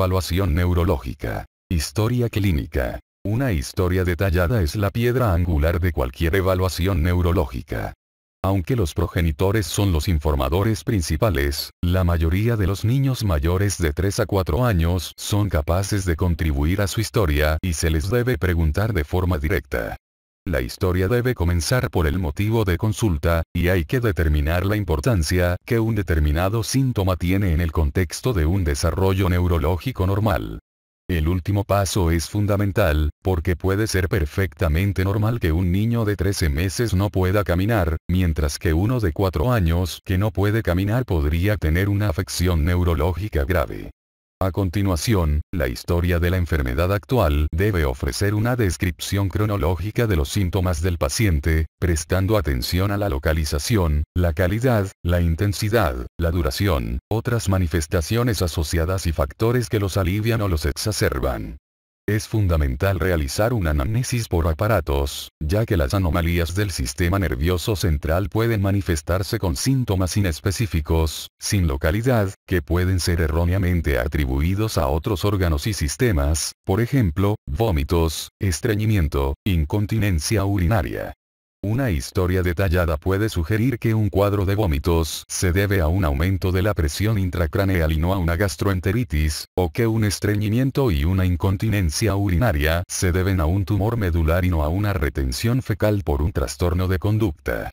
Evaluación neurológica. Historia clínica. Una historia detallada es la piedra angular de cualquier evaluación neurológica. Aunque los progenitores son los informadores principales, la mayoría de los niños mayores de 3 a 4 años son capaces de contribuir a su historia y se les debe preguntar de forma directa. La historia debe comenzar por el motivo de consulta, y hay que determinar la importancia que un determinado síntoma tiene en el contexto de un desarrollo neurológico normal. El último paso es fundamental, porque puede ser perfectamente normal que un niño de 13 meses no pueda caminar, mientras que uno de 4 años que no puede caminar podría tener una afección neurológica grave. A continuación, la historia de la enfermedad actual debe ofrecer una descripción cronológica de los síntomas del paciente, prestando atención a la localización, la calidad, la intensidad, la duración, otras manifestaciones asociadas y factores que los alivian o los exacerban. Es fundamental realizar un anamnesis por aparatos, ya que las anomalías del sistema nervioso central pueden manifestarse con síntomas inespecíficos, sin localidad, que pueden ser erróneamente atribuidos a otros órganos y sistemas, por ejemplo, vómitos, estreñimiento, incontinencia urinaria. Una historia detallada puede sugerir que un cuadro de vómitos se debe a un aumento de la presión intracraneal y no a una gastroenteritis, o que un estreñimiento y una incontinencia urinaria se deben a un tumor medular y no a una retención fecal por un trastorno de conducta.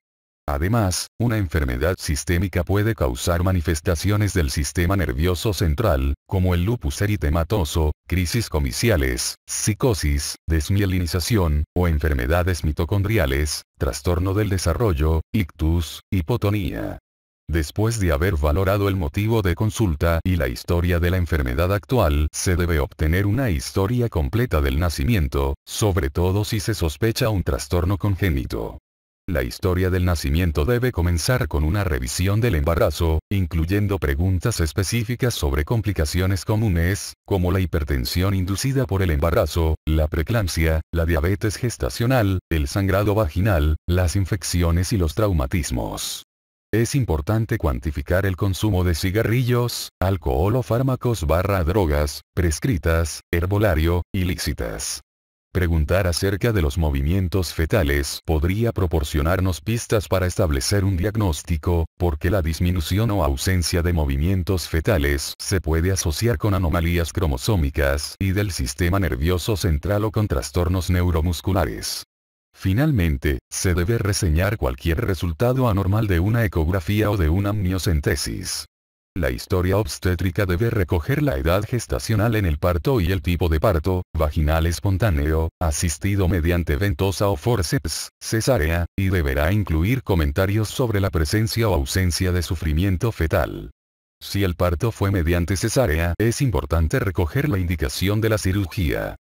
Además, una enfermedad sistémica puede causar manifestaciones del sistema nervioso central, como el lupus eritematoso, crisis comiciales, psicosis, desmielinización, o enfermedades mitocondriales, trastorno del desarrollo, ictus, hipotonía. Después de haber valorado el motivo de consulta y la historia de la enfermedad actual, se debe obtener una historia completa del nacimiento, sobre todo si se sospecha un trastorno congénito. La historia del nacimiento debe comenzar con una revisión del embarazo, incluyendo preguntas específicas sobre complicaciones comunes, como la hipertensión inducida por el embarazo, la preeclampsia, la diabetes gestacional, el sangrado vaginal, las infecciones y los traumatismos. Es importante cuantificar el consumo de cigarrillos, alcohol o fármacos barra drogas, prescritas, herbolario, ilícitas. Preguntar acerca de los movimientos fetales podría proporcionarnos pistas para establecer un diagnóstico, porque la disminución o ausencia de movimientos fetales se puede asociar con anomalías cromosómicas y del sistema nervioso central o con trastornos neuromusculares. Finalmente, se debe reseñar cualquier resultado anormal de una ecografía o de una amniocentesis. La historia obstétrica debe recoger la edad gestacional en el parto y el tipo de parto, vaginal espontáneo, asistido mediante ventosa o forceps, cesárea, y deberá incluir comentarios sobre la presencia o ausencia de sufrimiento fetal. Si el parto fue mediante cesárea, es importante recoger la indicación de la cirugía.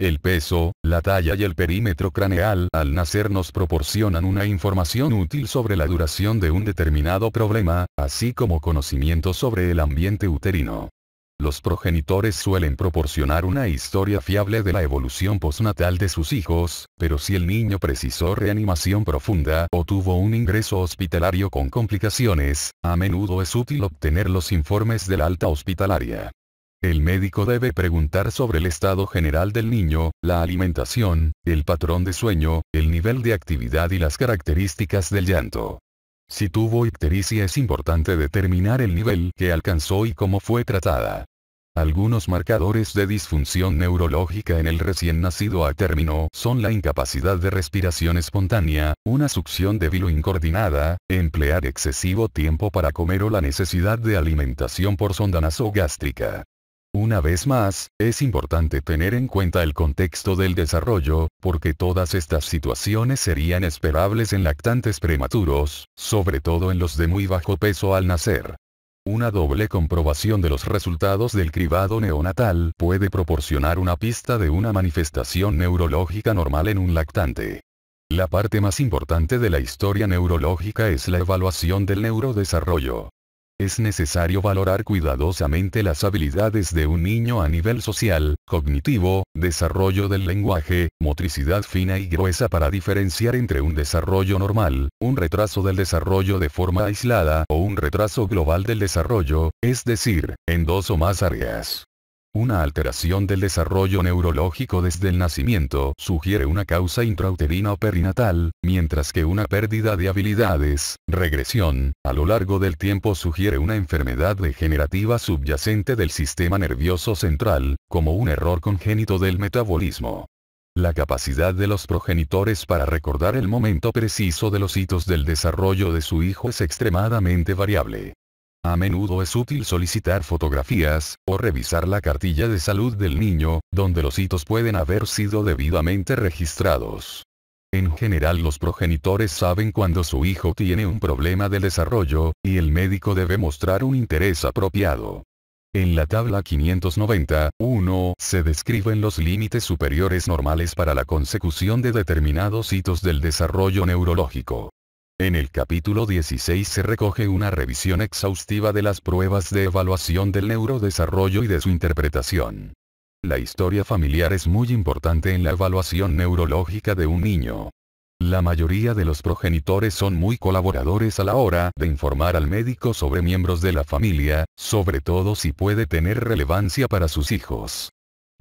El peso, la talla y el perímetro craneal al nacer nos proporcionan una información útil sobre la duración de un determinado problema, así como conocimiento sobre el ambiente uterino. Los progenitores suelen proporcionar una historia fiable de la evolución postnatal de sus hijos, pero si el niño precisó reanimación profunda o tuvo un ingreso hospitalario con complicaciones, a menudo es útil obtener los informes de la alta hospitalaria. El médico debe preguntar sobre el estado general del niño, la alimentación, el patrón de sueño, el nivel de actividad y las características del llanto. Si tuvo ictericia es importante determinar el nivel que alcanzó y cómo fue tratada. Algunos marcadores de disfunción neurológica en el recién nacido a término son la incapacidad de respiración espontánea, una succión débil o incoordinada, emplear excesivo tiempo para comer o la necesidad de alimentación por sonda nasogástrica. Una vez más, es importante tener en cuenta el contexto del desarrollo, porque todas estas situaciones serían esperables en lactantes prematuros, sobre todo en los de muy bajo peso al nacer. Una doble comprobación de los resultados del cribado neonatal puede proporcionar una pista de una manifestación neurológica normal en un lactante. La parte más importante de la historia neurológica es la evaluación del neurodesarrollo. Es necesario valorar cuidadosamente las habilidades de un niño a nivel social, cognitivo, desarrollo del lenguaje, motricidad fina y gruesa para diferenciar entre un desarrollo normal, un retraso del desarrollo de forma aislada o un retraso global del desarrollo, es decir, en dos o más áreas. Una alteración del desarrollo neurológico desde el nacimiento sugiere una causa intrauterina o perinatal, mientras que una pérdida de habilidades, regresión, a lo largo del tiempo sugiere una enfermedad degenerativa subyacente del sistema nervioso central, como un error congénito del metabolismo. La capacidad de los progenitores para recordar el momento preciso de los hitos del desarrollo de su hijo es extremadamente variable. A menudo es útil solicitar fotografías, o revisar la cartilla de salud del niño, donde los hitos pueden haber sido debidamente registrados. En general los progenitores saben cuando su hijo tiene un problema de desarrollo, y el médico debe mostrar un interés apropiado. En la tabla 590, 1, se describen los límites superiores normales para la consecución de determinados hitos del desarrollo neurológico. En el capítulo 16 se recoge una revisión exhaustiva de las pruebas de evaluación del neurodesarrollo y de su interpretación. La historia familiar es muy importante en la evaluación neurológica de un niño. La mayoría de los progenitores son muy colaboradores a la hora de informar al médico sobre miembros de la familia, sobre todo si puede tener relevancia para sus hijos.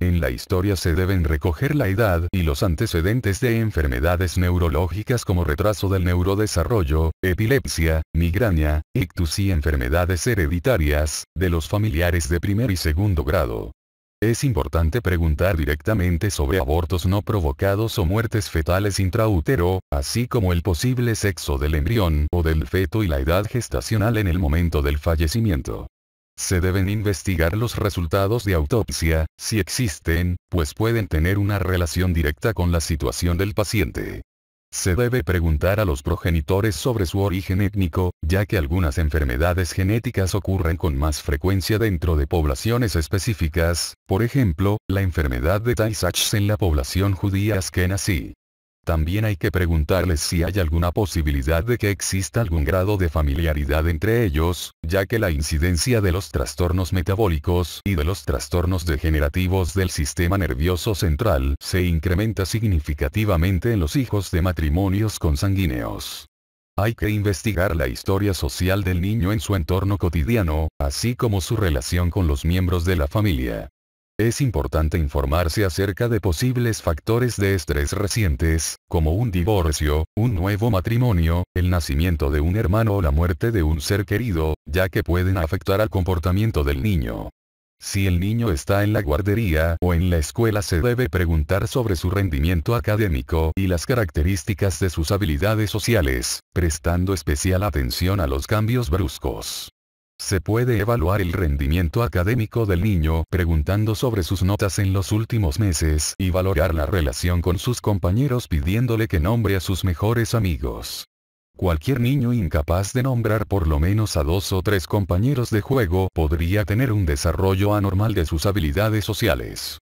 En la historia se deben recoger la edad y los antecedentes de enfermedades neurológicas como retraso del neurodesarrollo, epilepsia, migraña, ictus y enfermedades hereditarias, de los familiares de primer y segundo grado. Es importante preguntar directamente sobre abortos no provocados o muertes fetales intraútero, así como el posible sexo del embrión o del feto y la edad gestacional en el momento del fallecimiento. Se deben investigar los resultados de autopsia, si existen, pues pueden tener una relación directa con la situación del paciente. Se debe preguntar a los progenitores sobre su origen étnico, ya que algunas enfermedades genéticas ocurren con más frecuencia dentro de poblaciones específicas, por ejemplo, la enfermedad de tay en la población judía askenazí. También hay que preguntarles si hay alguna posibilidad de que exista algún grado de familiaridad entre ellos, ya que la incidencia de los trastornos metabólicos y de los trastornos degenerativos del sistema nervioso central se incrementa significativamente en los hijos de matrimonios consanguíneos. Hay que investigar la historia social del niño en su entorno cotidiano, así como su relación con los miembros de la familia. Es importante informarse acerca de posibles factores de estrés recientes, como un divorcio, un nuevo matrimonio, el nacimiento de un hermano o la muerte de un ser querido, ya que pueden afectar al comportamiento del niño. Si el niño está en la guardería o en la escuela se debe preguntar sobre su rendimiento académico y las características de sus habilidades sociales, prestando especial atención a los cambios bruscos. Se puede evaluar el rendimiento académico del niño preguntando sobre sus notas en los últimos meses y valorar la relación con sus compañeros pidiéndole que nombre a sus mejores amigos. Cualquier niño incapaz de nombrar por lo menos a dos o tres compañeros de juego podría tener un desarrollo anormal de sus habilidades sociales.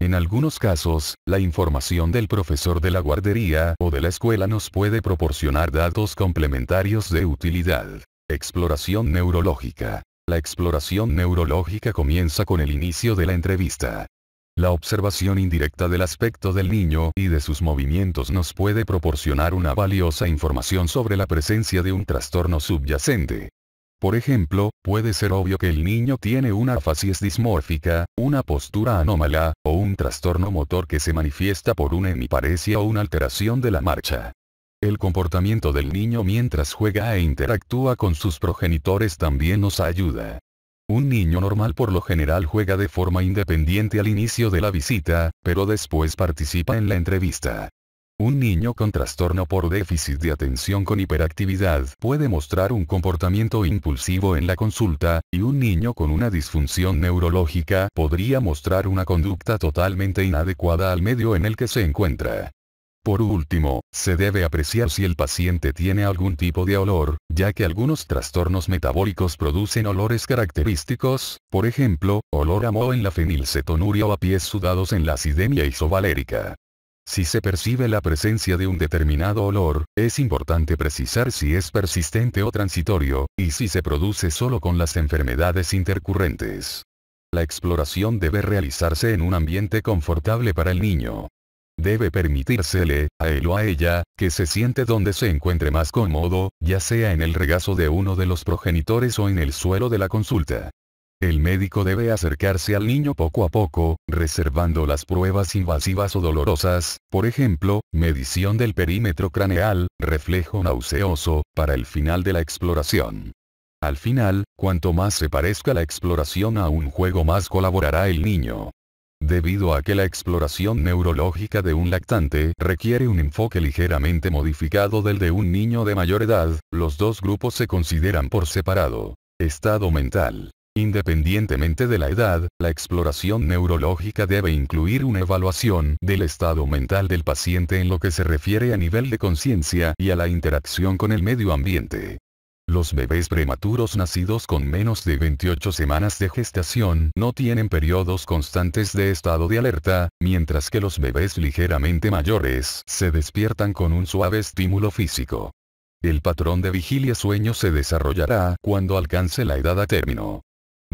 En algunos casos, la información del profesor de la guardería o de la escuela nos puede proporcionar datos complementarios de utilidad. Exploración neurológica. La exploración neurológica comienza con el inicio de la entrevista. La observación indirecta del aspecto del niño y de sus movimientos nos puede proporcionar una valiosa información sobre la presencia de un trastorno subyacente. Por ejemplo, puede ser obvio que el niño tiene una facies dismórfica, una postura anómala, o un trastorno motor que se manifiesta por una hemiparesia o una alteración de la marcha. El comportamiento del niño mientras juega e interactúa con sus progenitores también nos ayuda. Un niño normal por lo general juega de forma independiente al inicio de la visita, pero después participa en la entrevista. Un niño con trastorno por déficit de atención con hiperactividad puede mostrar un comportamiento impulsivo en la consulta, y un niño con una disfunción neurológica podría mostrar una conducta totalmente inadecuada al medio en el que se encuentra. Por último, se debe apreciar si el paciente tiene algún tipo de olor, ya que algunos trastornos metabólicos producen olores característicos, por ejemplo, olor a moho en la fenilcetonuria o a pies sudados en la acidemia isovalérica. Si se percibe la presencia de un determinado olor, es importante precisar si es persistente o transitorio, y si se produce solo con las enfermedades intercurrentes. La exploración debe realizarse en un ambiente confortable para el niño. Debe permitírsele, a él o a ella, que se siente donde se encuentre más cómodo, ya sea en el regazo de uno de los progenitores o en el suelo de la consulta. El médico debe acercarse al niño poco a poco, reservando las pruebas invasivas o dolorosas, por ejemplo, medición del perímetro craneal, reflejo nauseoso, para el final de la exploración. Al final, cuanto más se parezca la exploración a un juego más colaborará el niño debido a que la exploración neurológica de un lactante requiere un enfoque ligeramente modificado del de un niño de mayor edad, los dos grupos se consideran por separado. Estado mental. Independientemente de la edad, la exploración neurológica debe incluir una evaluación del estado mental del paciente en lo que se refiere a nivel de conciencia y a la interacción con el medio ambiente. Los bebés prematuros nacidos con menos de 28 semanas de gestación no tienen periodos constantes de estado de alerta, mientras que los bebés ligeramente mayores se despiertan con un suave estímulo físico. El patrón de vigilia-sueño se desarrollará cuando alcance la edad a término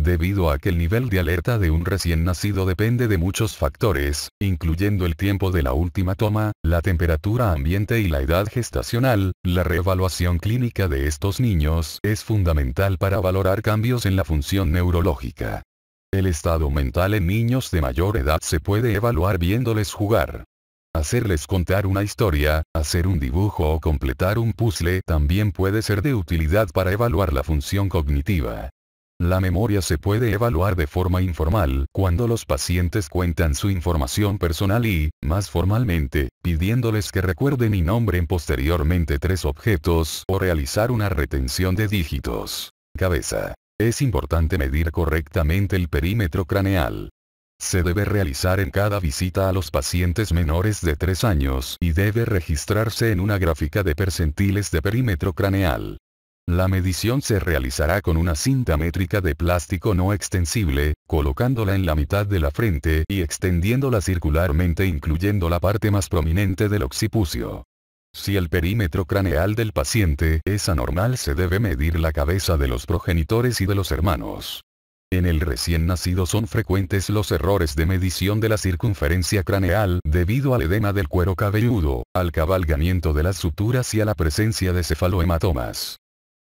debido a que el nivel de alerta de un recién nacido depende de muchos factores, incluyendo el tiempo de la última toma, la temperatura ambiente y la edad gestacional, la reevaluación clínica de estos niños es fundamental para valorar cambios en la función neurológica. El estado mental en niños de mayor edad se puede evaluar viéndoles jugar. Hacerles contar una historia, hacer un dibujo o completar un puzzle también puede ser de utilidad para evaluar la función cognitiva. La memoria se puede evaluar de forma informal cuando los pacientes cuentan su información personal y, más formalmente, pidiéndoles que recuerden y nombren posteriormente tres objetos o realizar una retención de dígitos. Cabeza. Es importante medir correctamente el perímetro craneal. Se debe realizar en cada visita a los pacientes menores de 3 años y debe registrarse en una gráfica de percentiles de perímetro craneal. La medición se realizará con una cinta métrica de plástico no extensible, colocándola en la mitad de la frente y extendiéndola circularmente incluyendo la parte más prominente del occipucio. Si el perímetro craneal del paciente es anormal se debe medir la cabeza de los progenitores y de los hermanos. En el recién nacido son frecuentes los errores de medición de la circunferencia craneal debido al edema del cuero cabelludo, al cabalgamiento de las suturas y a la presencia de cefalohematomas.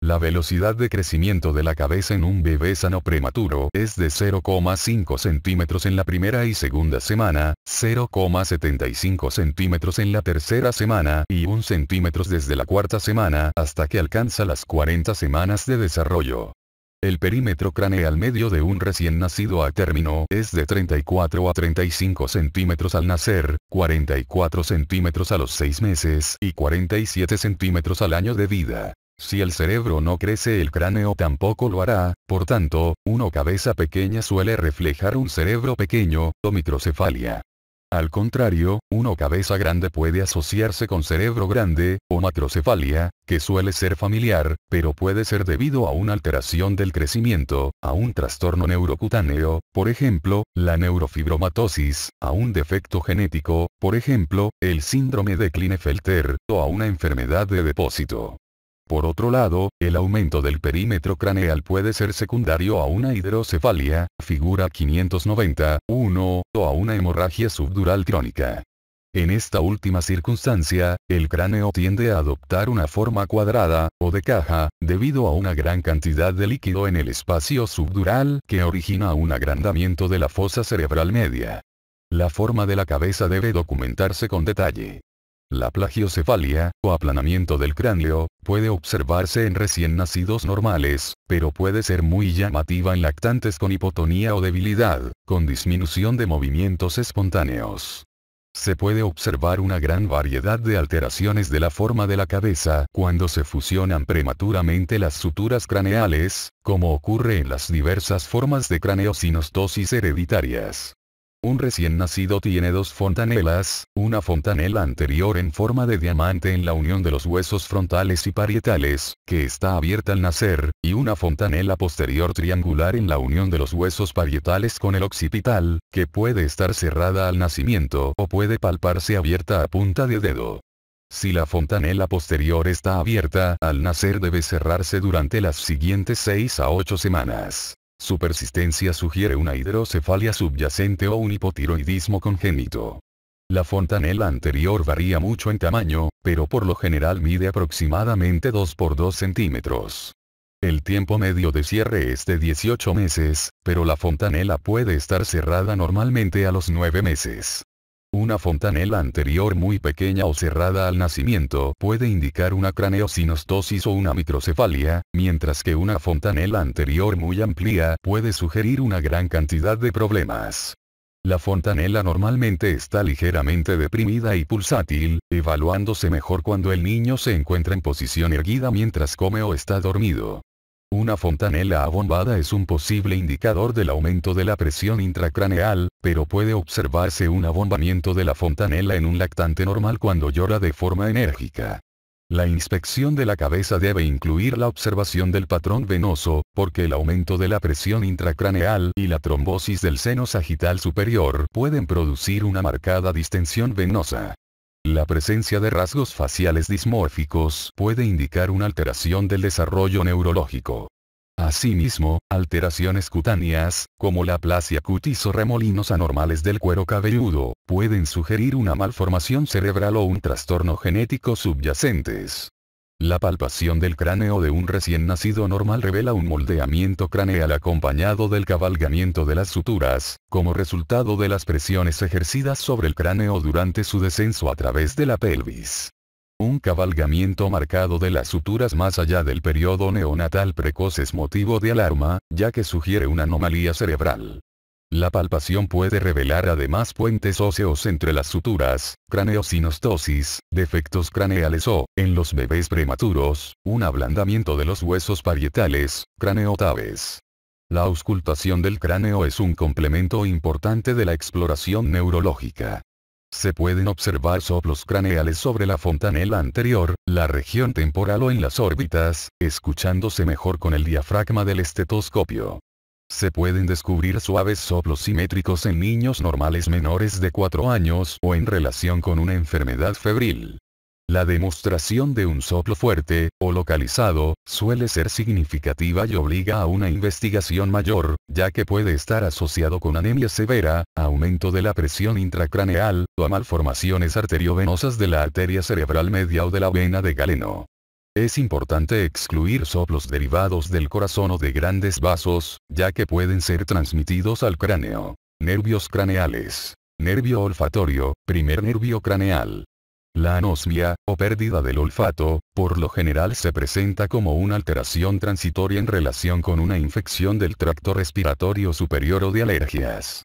La velocidad de crecimiento de la cabeza en un bebé sano prematuro es de 0,5 centímetros en la primera y segunda semana, 0,75 centímetros en la tercera semana y 1 centímetro desde la cuarta semana hasta que alcanza las 40 semanas de desarrollo. El perímetro craneal medio de un recién nacido a término es de 34 a 35 centímetros al nacer, 44 centímetros a los 6 meses y 47 centímetros al año de vida. Si el cerebro no crece el cráneo tampoco lo hará, por tanto, una cabeza pequeña suele reflejar un cerebro pequeño, o microcefalia. Al contrario, una cabeza grande puede asociarse con cerebro grande, o macrocefalia, que suele ser familiar, pero puede ser debido a una alteración del crecimiento, a un trastorno neurocutáneo, por ejemplo, la neurofibromatosis, a un defecto genético, por ejemplo, el síndrome de Klinefelter, o a una enfermedad de depósito. Por otro lado, el aumento del perímetro craneal puede ser secundario a una hidrocefalia, figura 590, 1, o a una hemorragia subdural crónica. En esta última circunstancia, el cráneo tiende a adoptar una forma cuadrada, o de caja, debido a una gran cantidad de líquido en el espacio subdural que origina un agrandamiento de la fosa cerebral media. La forma de la cabeza debe documentarse con detalle. La plagiocefalia, o aplanamiento del cráneo, puede observarse en recién nacidos normales, pero puede ser muy llamativa en lactantes con hipotonía o debilidad, con disminución de movimientos espontáneos. Se puede observar una gran variedad de alteraciones de la forma de la cabeza cuando se fusionan prematuramente las suturas craneales, como ocurre en las diversas formas de craneosinostosis hereditarias. Un recién nacido tiene dos fontanelas, una fontanela anterior en forma de diamante en la unión de los huesos frontales y parietales, que está abierta al nacer, y una fontanela posterior triangular en la unión de los huesos parietales con el occipital, que puede estar cerrada al nacimiento o puede palparse abierta a punta de dedo. Si la fontanela posterior está abierta al nacer debe cerrarse durante las siguientes 6 a 8 semanas. Su persistencia sugiere una hidrocefalia subyacente o un hipotiroidismo congénito. La fontanela anterior varía mucho en tamaño, pero por lo general mide aproximadamente 2 por 2 centímetros. El tiempo medio de cierre es de 18 meses, pero la fontanela puede estar cerrada normalmente a los 9 meses. Una fontanela anterior muy pequeña o cerrada al nacimiento puede indicar una craneocinostosis o una microcefalia, mientras que una fontanela anterior muy amplia puede sugerir una gran cantidad de problemas. La fontanela normalmente está ligeramente deprimida y pulsátil, evaluándose mejor cuando el niño se encuentra en posición erguida mientras come o está dormido. Una fontanela abombada es un posible indicador del aumento de la presión intracraneal, pero puede observarse un abombamiento de la fontanela en un lactante normal cuando llora de forma enérgica. La inspección de la cabeza debe incluir la observación del patrón venoso, porque el aumento de la presión intracraneal y la trombosis del seno sagital superior pueden producir una marcada distensión venosa. La presencia de rasgos faciales dismórficos puede indicar una alteración del desarrollo neurológico. Asimismo, alteraciones cutáneas, como la aplasia cutis o remolinos anormales del cuero cabelludo, pueden sugerir una malformación cerebral o un trastorno genético subyacentes. La palpación del cráneo de un recién nacido normal revela un moldeamiento craneal acompañado del cabalgamiento de las suturas, como resultado de las presiones ejercidas sobre el cráneo durante su descenso a través de la pelvis. Un cabalgamiento marcado de las suturas más allá del periodo neonatal precoz es motivo de alarma, ya que sugiere una anomalía cerebral. La palpación puede revelar además puentes óseos entre las suturas, craneosinostosis, defectos craneales o, en los bebés prematuros, un ablandamiento de los huesos parietales, craneotabes. La auscultación del cráneo es un complemento importante de la exploración neurológica. Se pueden observar soplos craneales sobre la fontanela anterior, la región temporal o en las órbitas, escuchándose mejor con el diafragma del estetoscopio se pueden descubrir suaves soplos simétricos en niños normales menores de 4 años o en relación con una enfermedad febril. La demostración de un soplo fuerte, o localizado, suele ser significativa y obliga a una investigación mayor, ya que puede estar asociado con anemia severa, aumento de la presión intracraneal, o a malformaciones arteriovenosas de la arteria cerebral media o de la vena de galeno. Es importante excluir soplos derivados del corazón o de grandes vasos, ya que pueden ser transmitidos al cráneo. Nervios craneales. Nervio olfatorio, primer nervio craneal. La anosmia, o pérdida del olfato, por lo general se presenta como una alteración transitoria en relación con una infección del tracto respiratorio superior o de alergias.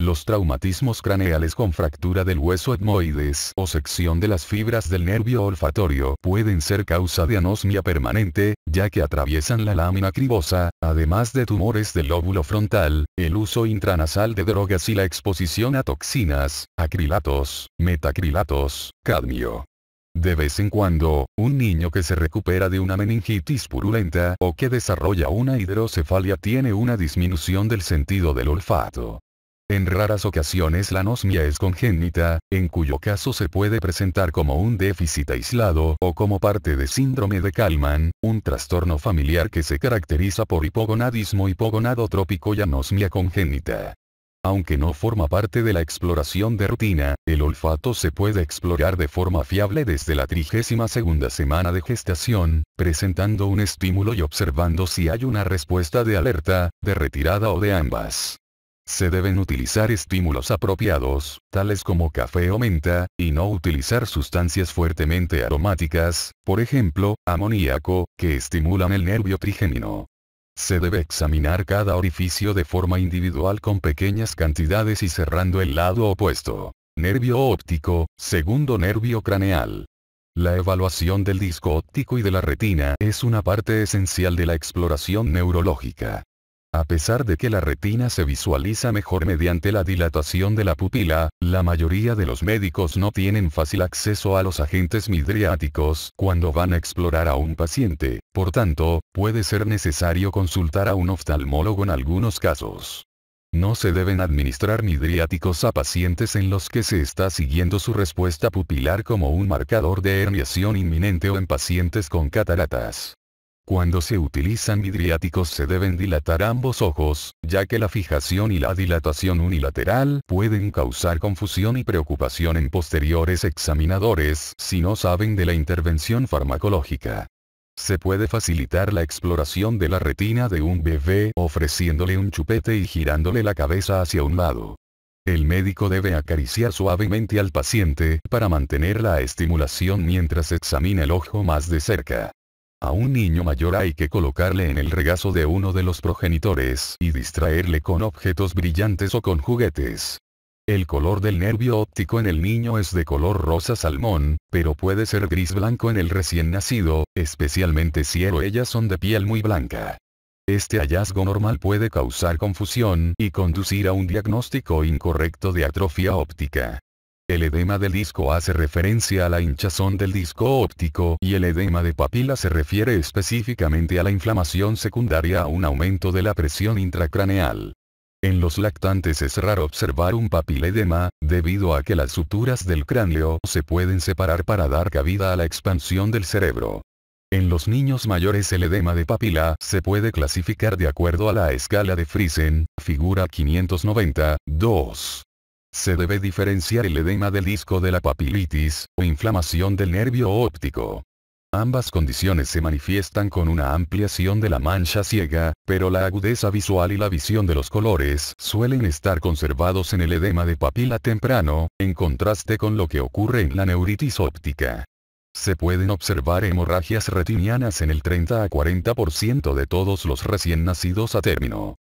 Los traumatismos craneales con fractura del hueso etmoides o sección de las fibras del nervio olfatorio pueden ser causa de anosmia permanente, ya que atraviesan la lámina cribosa, además de tumores del lóbulo frontal, el uso intranasal de drogas y la exposición a toxinas, acrilatos, metacrilatos, cadmio, de vez en cuando, un niño que se recupera de una meningitis purulenta o que desarrolla una hidrocefalia tiene una disminución del sentido del olfato. En raras ocasiones la anosmia es congénita, en cuyo caso se puede presentar como un déficit aislado o como parte de síndrome de Kalman, un trastorno familiar que se caracteriza por hipogonadismo trópico y anosmia congénita. Aunque no forma parte de la exploración de rutina, el olfato se puede explorar de forma fiable desde la segunda semana de gestación, presentando un estímulo y observando si hay una respuesta de alerta, de retirada o de ambas. Se deben utilizar estímulos apropiados, tales como café o menta, y no utilizar sustancias fuertemente aromáticas, por ejemplo, amoníaco, que estimulan el nervio trigémino. Se debe examinar cada orificio de forma individual con pequeñas cantidades y cerrando el lado opuesto. Nervio óptico, segundo nervio craneal. La evaluación del disco óptico y de la retina es una parte esencial de la exploración neurológica. A pesar de que la retina se visualiza mejor mediante la dilatación de la pupila, la mayoría de los médicos no tienen fácil acceso a los agentes midriáticos cuando van a explorar a un paciente, por tanto, puede ser necesario consultar a un oftalmólogo en algunos casos. No se deben administrar midriáticos a pacientes en los que se está siguiendo su respuesta pupilar como un marcador de herniación inminente o en pacientes con cataratas. Cuando se utilizan vidriáticos se deben dilatar ambos ojos, ya que la fijación y la dilatación unilateral pueden causar confusión y preocupación en posteriores examinadores si no saben de la intervención farmacológica. Se puede facilitar la exploración de la retina de un bebé ofreciéndole un chupete y girándole la cabeza hacia un lado. El médico debe acariciar suavemente al paciente para mantener la estimulación mientras examina el ojo más de cerca. A un niño mayor hay que colocarle en el regazo de uno de los progenitores y distraerle con objetos brillantes o con juguetes. El color del nervio óptico en el niño es de color rosa salmón, pero puede ser gris blanco en el recién nacido, especialmente si el o son de piel muy blanca. Este hallazgo normal puede causar confusión y conducir a un diagnóstico incorrecto de atrofia óptica. El edema del disco hace referencia a la hinchazón del disco óptico y el edema de papila se refiere específicamente a la inflamación secundaria a un aumento de la presión intracraneal. En los lactantes es raro observar un papiledema, debido a que las suturas del cráneo se pueden separar para dar cabida a la expansión del cerebro. En los niños mayores el edema de papila se puede clasificar de acuerdo a la escala de Friesen, figura 590, 2. Se debe diferenciar el edema del disco de la papilitis, o inflamación del nervio óptico. Ambas condiciones se manifiestan con una ampliación de la mancha ciega, pero la agudeza visual y la visión de los colores suelen estar conservados en el edema de papila temprano, en contraste con lo que ocurre en la neuritis óptica. Se pueden observar hemorragias retinianas en el 30 a 40% de todos los recién nacidos a término.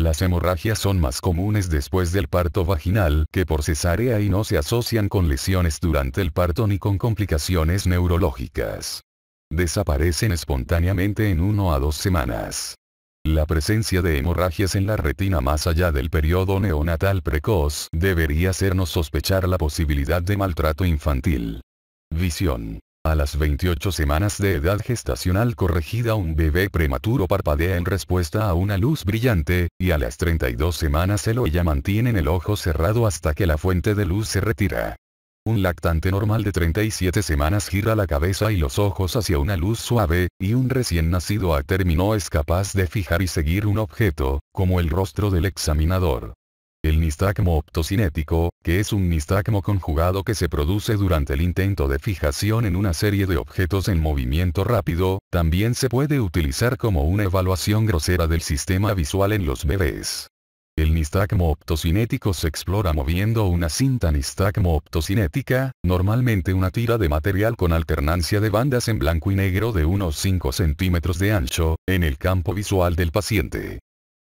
Las hemorragias son más comunes después del parto vaginal que por cesárea y no se asocian con lesiones durante el parto ni con complicaciones neurológicas. Desaparecen espontáneamente en 1 a 2 semanas. La presencia de hemorragias en la retina más allá del periodo neonatal precoz debería hacernos sospechar la posibilidad de maltrato infantil. Visión. A las 28 semanas de edad gestacional corregida un bebé prematuro parpadea en respuesta a una luz brillante, y a las 32 semanas se o ella mantienen el ojo cerrado hasta que la fuente de luz se retira. Un lactante normal de 37 semanas gira la cabeza y los ojos hacia una luz suave, y un recién nacido a término es capaz de fijar y seguir un objeto, como el rostro del examinador. El nistagmo optocinético, que es un nistagmo conjugado que se produce durante el intento de fijación en una serie de objetos en movimiento rápido, también se puede utilizar como una evaluación grosera del sistema visual en los bebés. El nistagmo optocinético se explora moviendo una cinta nistagmo optocinética, normalmente una tira de material con alternancia de bandas en blanco y negro de unos 5 centímetros de ancho, en el campo visual del paciente.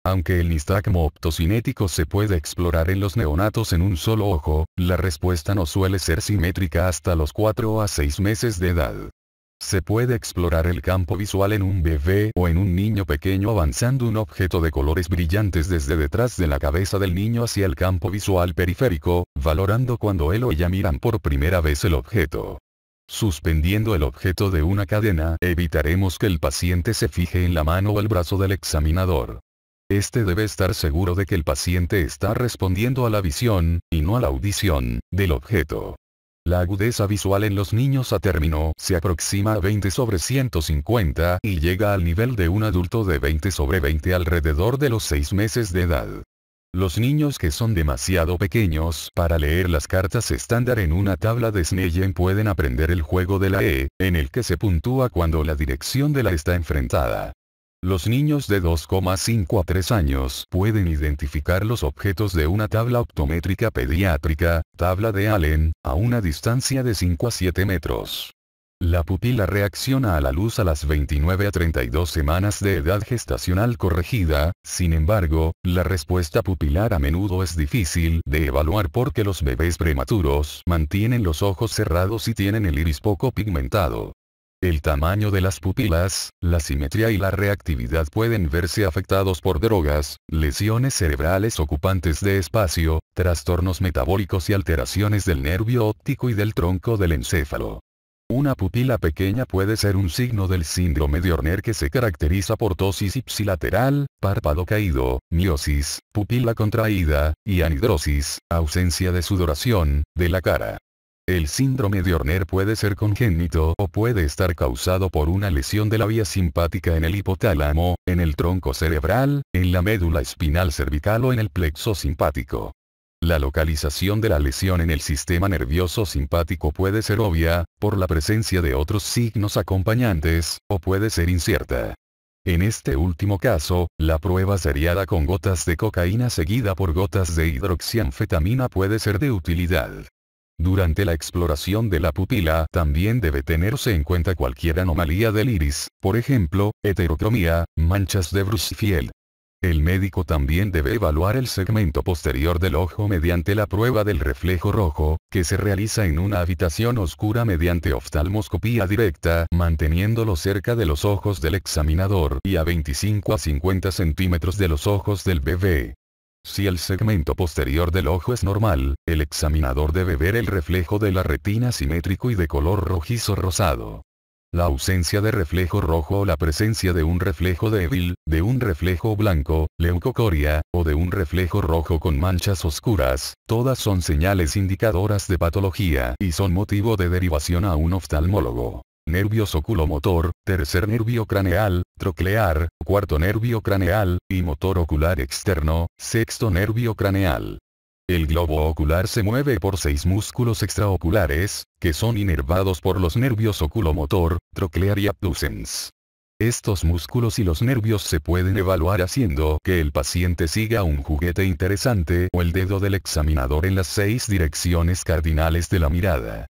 Aunque el nistagmo optocinético se puede explorar en los neonatos en un solo ojo, la respuesta no suele ser simétrica hasta los 4 a 6 meses de edad. Se puede explorar el campo visual en un bebé o en un niño pequeño avanzando un objeto de colores brillantes desde detrás de la cabeza del niño hacia el campo visual periférico, valorando cuando él o ella miran por primera vez el objeto. Suspendiendo el objeto de una cadena, evitaremos que el paciente se fije en la mano o el brazo del examinador. Este debe estar seguro de que el paciente está respondiendo a la visión, y no a la audición, del objeto. La agudeza visual en los niños a término se aproxima a 20 sobre 150 y llega al nivel de un adulto de 20 sobre 20 alrededor de los 6 meses de edad. Los niños que son demasiado pequeños para leer las cartas estándar en una tabla de Snellen pueden aprender el juego de la E, en el que se puntúa cuando la dirección de la está enfrentada. Los niños de 2,5 a 3 años pueden identificar los objetos de una tabla optométrica pediátrica, tabla de Allen, a una distancia de 5 a 7 metros. La pupila reacciona a la luz a las 29 a 32 semanas de edad gestacional corregida, sin embargo, la respuesta pupilar a menudo es difícil de evaluar porque los bebés prematuros mantienen los ojos cerrados y tienen el iris poco pigmentado. El tamaño de las pupilas, la simetría y la reactividad pueden verse afectados por drogas, lesiones cerebrales ocupantes de espacio, trastornos metabólicos y alteraciones del nervio óptico y del tronco del encéfalo. Una pupila pequeña puede ser un signo del síndrome de Horner que se caracteriza por tosis ipsilateral, párpado caído, miosis, pupila contraída, y anhidrosis, ausencia de sudoración, de la cara. El síndrome de Horner puede ser congénito o puede estar causado por una lesión de la vía simpática en el hipotálamo, en el tronco cerebral, en la médula espinal cervical o en el plexo simpático. La localización de la lesión en el sistema nervioso simpático puede ser obvia, por la presencia de otros signos acompañantes, o puede ser incierta. En este último caso, la prueba seriada con gotas de cocaína seguida por gotas de hidroxianfetamina puede ser de utilidad. Durante la exploración de la pupila también debe tenerse en cuenta cualquier anomalía del iris, por ejemplo, heterocromía, manchas de Bruchfield. El médico también debe evaluar el segmento posterior del ojo mediante la prueba del reflejo rojo, que se realiza en una habitación oscura mediante oftalmoscopía directa, manteniéndolo cerca de los ojos del examinador y a 25 a 50 centímetros de los ojos del bebé. Si el segmento posterior del ojo es normal, el examinador debe ver el reflejo de la retina simétrico y de color rojizo rosado. La ausencia de reflejo rojo o la presencia de un reflejo débil, de un reflejo blanco, leucocoria, o de un reflejo rojo con manchas oscuras, todas son señales indicadoras de patología y son motivo de derivación a un oftalmólogo nervios oculomotor, tercer nervio craneal, troclear, cuarto nervio craneal, y motor ocular externo, sexto nervio craneal. El globo ocular se mueve por seis músculos extraoculares, que son inervados por los nervios oculomotor, troclear y abducens. Estos músculos y los nervios se pueden evaluar haciendo que el paciente siga un juguete interesante o el dedo del examinador en las seis direcciones cardinales de la mirada.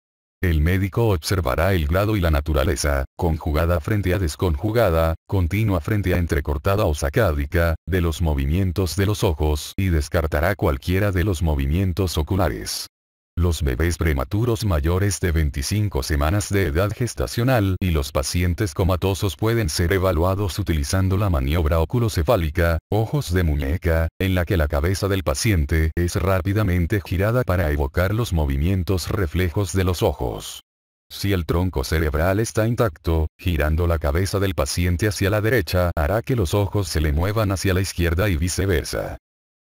El médico observará el grado y la naturaleza, conjugada frente a desconjugada, continua frente a entrecortada o sacádica, de los movimientos de los ojos y descartará cualquiera de los movimientos oculares los bebés prematuros mayores de 25 semanas de edad gestacional y los pacientes comatosos pueden ser evaluados utilizando la maniobra oculocefálica, ojos de muñeca, en la que la cabeza del paciente es rápidamente girada para evocar los movimientos reflejos de los ojos. Si el tronco cerebral está intacto, girando la cabeza del paciente hacia la derecha hará que los ojos se le muevan hacia la izquierda y viceversa.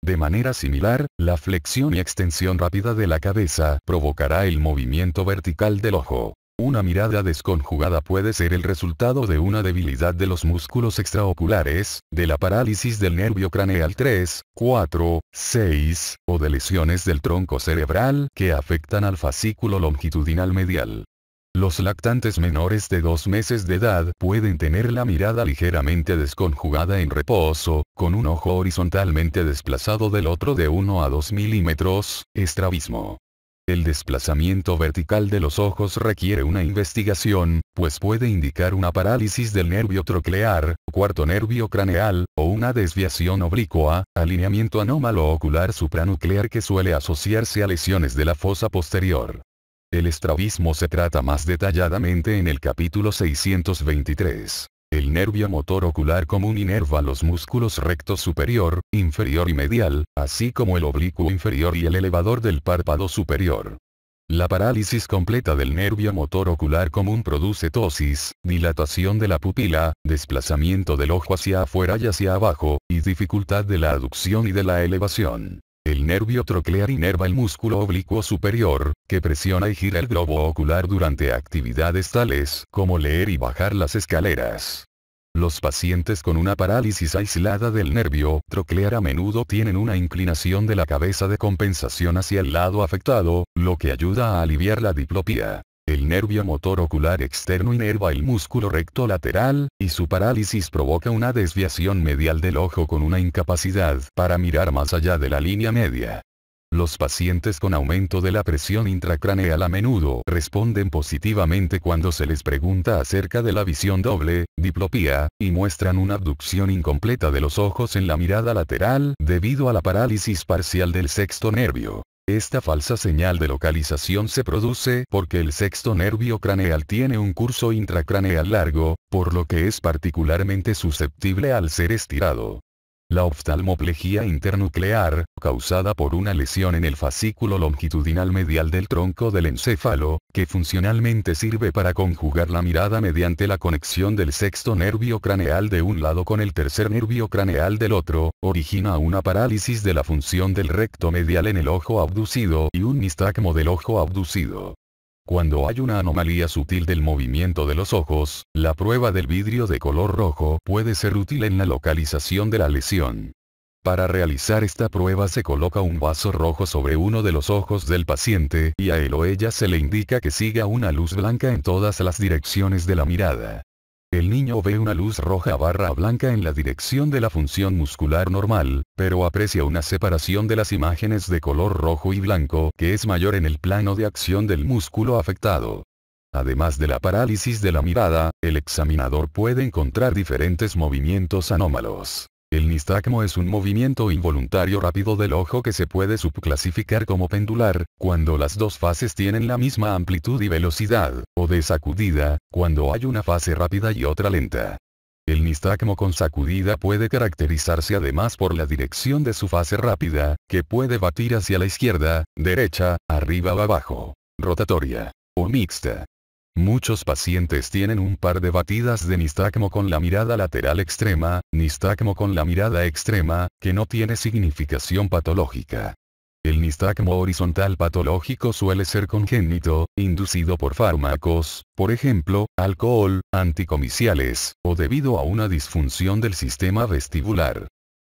De manera similar, la flexión y extensión rápida de la cabeza provocará el movimiento vertical del ojo. Una mirada desconjugada puede ser el resultado de una debilidad de los músculos extraoculares, de la parálisis del nervio craneal 3, 4, 6, o de lesiones del tronco cerebral que afectan al fascículo longitudinal medial. Los lactantes menores de dos meses de edad pueden tener la mirada ligeramente desconjugada en reposo, con un ojo horizontalmente desplazado del otro de 1 a 2 milímetros, estrabismo. El desplazamiento vertical de los ojos requiere una investigación, pues puede indicar una parálisis del nervio troclear, cuarto nervio craneal, o una desviación oblicua, alineamiento anómalo ocular supranuclear que suele asociarse a lesiones de la fosa posterior. El estrabismo se trata más detalladamente en el capítulo 623. El nervio motor ocular común inerva los músculos recto superior, inferior y medial, así como el oblicuo inferior y el elevador del párpado superior. La parálisis completa del nervio motor ocular común produce tosis, dilatación de la pupila, desplazamiento del ojo hacia afuera y hacia abajo, y dificultad de la aducción y de la elevación. El nervio troclear inerva el músculo oblicuo superior, que presiona y gira el globo ocular durante actividades tales como leer y bajar las escaleras. Los pacientes con una parálisis aislada del nervio troclear a menudo tienen una inclinación de la cabeza de compensación hacia el lado afectado, lo que ayuda a aliviar la diplopía. El nervio motor ocular externo inerva el músculo recto lateral, y su parálisis provoca una desviación medial del ojo con una incapacidad para mirar más allá de la línea media. Los pacientes con aumento de la presión intracraneal a menudo responden positivamente cuando se les pregunta acerca de la visión doble, diplopía, y muestran una abducción incompleta de los ojos en la mirada lateral debido a la parálisis parcial del sexto nervio. Esta falsa señal de localización se produce porque el sexto nervio craneal tiene un curso intracraneal largo, por lo que es particularmente susceptible al ser estirado. La oftalmoplejía internuclear, causada por una lesión en el fascículo longitudinal medial del tronco del encéfalo, que funcionalmente sirve para conjugar la mirada mediante la conexión del sexto nervio craneal de un lado con el tercer nervio craneal del otro, origina una parálisis de la función del recto medial en el ojo abducido y un nistagmo del ojo abducido. Cuando hay una anomalía sutil del movimiento de los ojos, la prueba del vidrio de color rojo puede ser útil en la localización de la lesión. Para realizar esta prueba se coloca un vaso rojo sobre uno de los ojos del paciente y a él o ella se le indica que siga una luz blanca en todas las direcciones de la mirada. El niño ve una luz roja barra blanca en la dirección de la función muscular normal, pero aprecia una separación de las imágenes de color rojo y blanco que es mayor en el plano de acción del músculo afectado. Además de la parálisis de la mirada, el examinador puede encontrar diferentes movimientos anómalos. El nistagmo es un movimiento involuntario rápido del ojo que se puede subclasificar como pendular, cuando las dos fases tienen la misma amplitud y velocidad, o de sacudida, cuando hay una fase rápida y otra lenta. El nistagmo con sacudida puede caracterizarse además por la dirección de su fase rápida, que puede batir hacia la izquierda, derecha, arriba o abajo, rotatoria, o mixta. Muchos pacientes tienen un par de batidas de nistagmo con la mirada lateral extrema, nistagmo con la mirada extrema, que no tiene significación patológica. El nistagmo horizontal patológico suele ser congénito, inducido por fármacos, por ejemplo, alcohol, anticomiciales, o debido a una disfunción del sistema vestibular.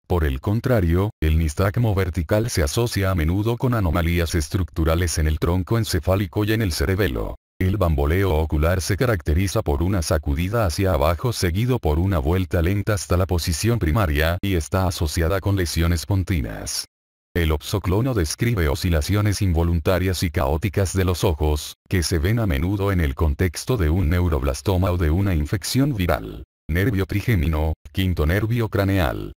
Por el contrario, el nistagmo vertical se asocia a menudo con anomalías estructurales en el tronco encefálico y en el cerebelo. El bamboleo ocular se caracteriza por una sacudida hacia abajo seguido por una vuelta lenta hasta la posición primaria y está asociada con lesiones pontinas. El opsoclono describe oscilaciones involuntarias y caóticas de los ojos, que se ven a menudo en el contexto de un neuroblastoma o de una infección viral. Nervio trigémino, quinto nervio craneal.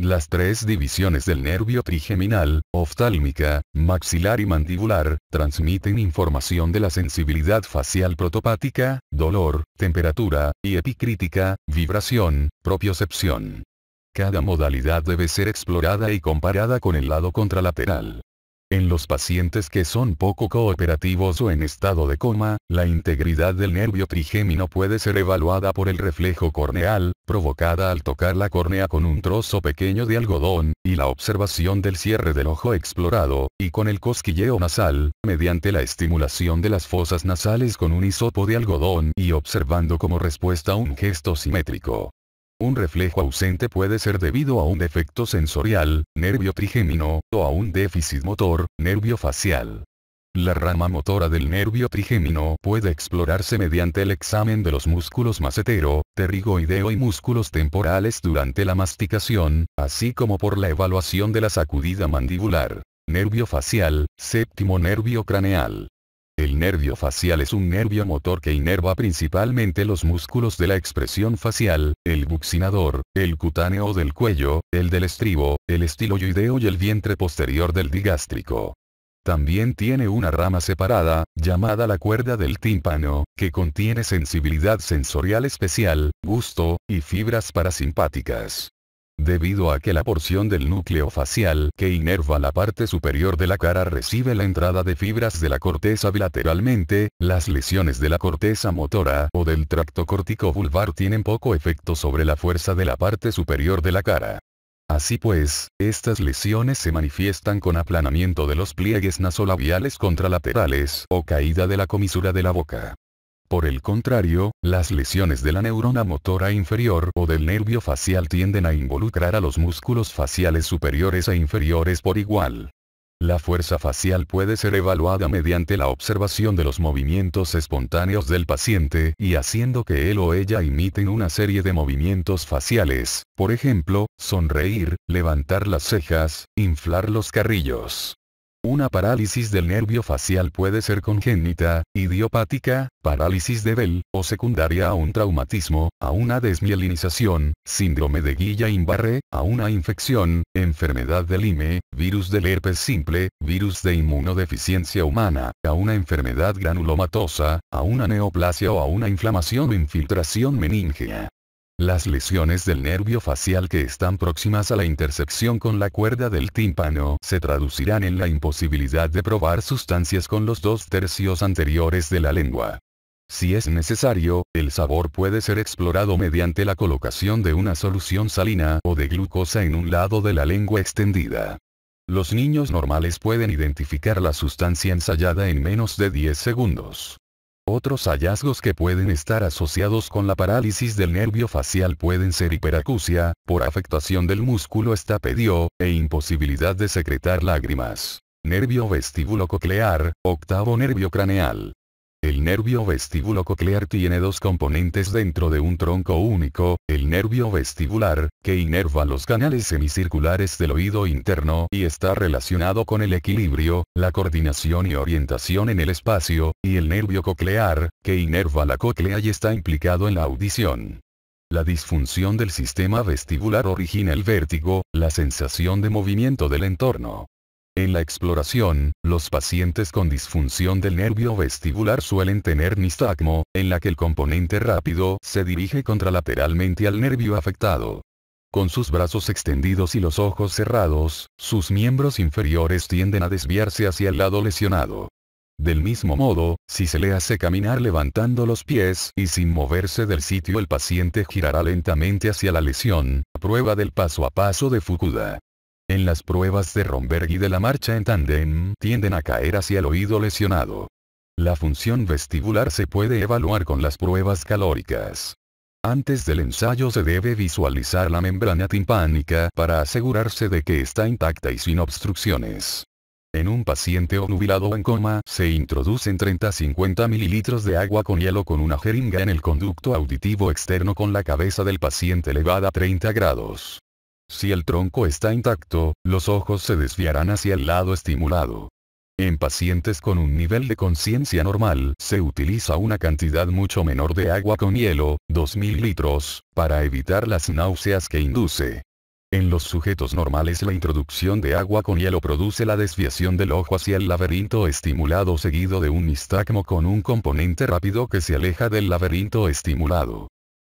Las tres divisiones del nervio trigeminal, oftálmica, maxilar y mandibular, transmiten información de la sensibilidad facial protopática, dolor, temperatura, y epicrítica, vibración, propiocepción. Cada modalidad debe ser explorada y comparada con el lado contralateral. En los pacientes que son poco cooperativos o en estado de coma, la integridad del nervio trigémino puede ser evaluada por el reflejo corneal, provocada al tocar la córnea con un trozo pequeño de algodón, y la observación del cierre del ojo explorado, y con el cosquilleo nasal, mediante la estimulación de las fosas nasales con un hisopo de algodón y observando como respuesta un gesto simétrico. Un reflejo ausente puede ser debido a un defecto sensorial, nervio trigémino, o a un déficit motor, nervio facial. La rama motora del nervio trigémino puede explorarse mediante el examen de los músculos macetero, terrigoideo y músculos temporales durante la masticación, así como por la evaluación de la sacudida mandibular, nervio facial, séptimo nervio craneal, el nervio facial es un nervio motor que inerva principalmente los músculos de la expresión facial, el buccinador, el cutáneo del cuello, el del estribo, el estiloideo y el vientre posterior del digástrico. También tiene una rama separada, llamada la cuerda del tímpano, que contiene sensibilidad sensorial especial, gusto, y fibras parasimpáticas debido a que la porción del núcleo facial que inerva la parte superior de la cara recibe la entrada de fibras de la corteza bilateralmente, las lesiones de la corteza motora o del tracto córtico vulvar tienen poco efecto sobre la fuerza de la parte superior de la cara. Así pues, estas lesiones se manifiestan con aplanamiento de los pliegues nasolabiales contralaterales o caída de la comisura de la boca. Por el contrario, las lesiones de la neurona motora inferior o del nervio facial tienden a involucrar a los músculos faciales superiores e inferiores por igual. La fuerza facial puede ser evaluada mediante la observación de los movimientos espontáneos del paciente y haciendo que él o ella imiten una serie de movimientos faciales, por ejemplo, sonreír, levantar las cejas, inflar los carrillos. Una parálisis del nervio facial puede ser congénita, idiopática, parálisis de Bell, o secundaria a un traumatismo, a una desmielinización, síndrome de Guillain-Barré, a una infección, enfermedad del IME, virus del herpes simple, virus de inmunodeficiencia humana, a una enfermedad granulomatosa, a una neoplasia o a una inflamación o infiltración meningea. Las lesiones del nervio facial que están próximas a la intersección con la cuerda del tímpano se traducirán en la imposibilidad de probar sustancias con los dos tercios anteriores de la lengua. Si es necesario, el sabor puede ser explorado mediante la colocación de una solución salina o de glucosa en un lado de la lengua extendida. Los niños normales pueden identificar la sustancia ensayada en menos de 10 segundos. Otros hallazgos que pueden estar asociados con la parálisis del nervio facial pueden ser hiperacusia, por afectación del músculo estapedio, e imposibilidad de secretar lágrimas. Nervio vestíbulo coclear, octavo nervio craneal. El nervio vestíbulo coclear tiene dos componentes dentro de un tronco único, el nervio vestibular, que inerva los canales semicirculares del oído interno y está relacionado con el equilibrio, la coordinación y orientación en el espacio, y el nervio coclear, que inerva la cóclea y está implicado en la audición. La disfunción del sistema vestibular origina el vértigo, la sensación de movimiento del entorno. En la exploración, los pacientes con disfunción del nervio vestibular suelen tener nistagmo, en la que el componente rápido se dirige contralateralmente al nervio afectado. Con sus brazos extendidos y los ojos cerrados, sus miembros inferiores tienden a desviarse hacia el lado lesionado. Del mismo modo, si se le hace caminar levantando los pies y sin moverse del sitio el paciente girará lentamente hacia la lesión, prueba del paso a paso de Fukuda. En las pruebas de Romberg y de la marcha en tandem, tienden a caer hacia el oído lesionado. La función vestibular se puede evaluar con las pruebas calóricas. Antes del ensayo se debe visualizar la membrana timpánica para asegurarse de que está intacta y sin obstrucciones. En un paciente obnubilado o en coma, se introducen 30-50 mililitros de agua con hielo con una jeringa en el conducto auditivo externo con la cabeza del paciente elevada a 30 grados. Si el tronco está intacto, los ojos se desviarán hacia el lado estimulado. En pacientes con un nivel de conciencia normal, se utiliza una cantidad mucho menor de agua con hielo, 2.000 litros, para evitar las náuseas que induce. En los sujetos normales la introducción de agua con hielo produce la desviación del ojo hacia el laberinto estimulado seguido de un nistagmo con un componente rápido que se aleja del laberinto estimulado.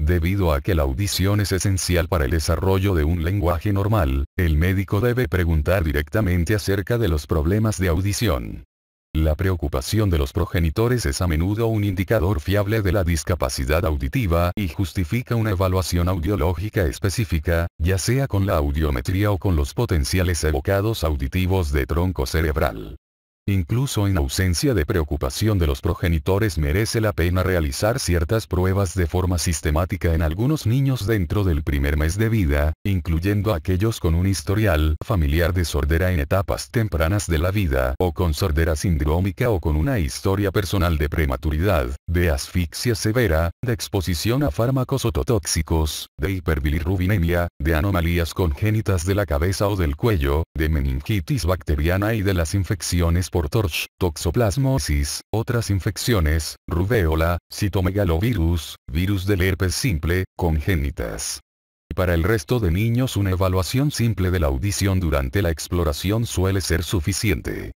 Debido a que la audición es esencial para el desarrollo de un lenguaje normal, el médico debe preguntar directamente acerca de los problemas de audición. La preocupación de los progenitores es a menudo un indicador fiable de la discapacidad auditiva y justifica una evaluación audiológica específica, ya sea con la audiometría o con los potenciales evocados auditivos de tronco cerebral. Incluso en ausencia de preocupación de los progenitores merece la pena realizar ciertas pruebas de forma sistemática en algunos niños dentro del primer mes de vida, incluyendo aquellos con un historial familiar de sordera en etapas tempranas de la vida o con sordera sindrómica o con una historia personal de prematuridad, de asfixia severa, de exposición a fármacos ototóxicos, de hiperbilirrubinemia, de anomalías congénitas de la cabeza o del cuello, de meningitis bacteriana y de las infecciones por TORCH, toxoplasmosis, otras infecciones, rubéola, citomegalovirus, virus del herpes simple, congénitas. Para el resto de niños una evaluación simple de la audición durante la exploración suele ser suficiente.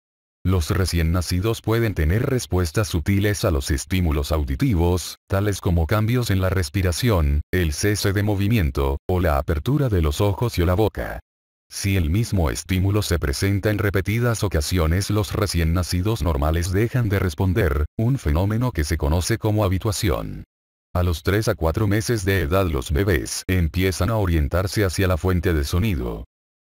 Los recién nacidos pueden tener respuestas sutiles a los estímulos auditivos, tales como cambios en la respiración, el cese de movimiento, o la apertura de los ojos y o la boca. Si el mismo estímulo se presenta en repetidas ocasiones los recién nacidos normales dejan de responder, un fenómeno que se conoce como habituación. A los 3 a 4 meses de edad los bebés empiezan a orientarse hacia la fuente de sonido.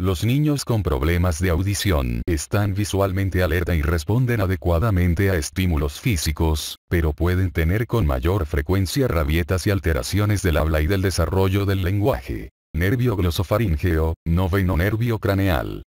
Los niños con problemas de audición están visualmente alerta y responden adecuadamente a estímulos físicos, pero pueden tener con mayor frecuencia rabietas y alteraciones del habla y del desarrollo del lenguaje nervio glosofaringeo, noveno nervio craneal.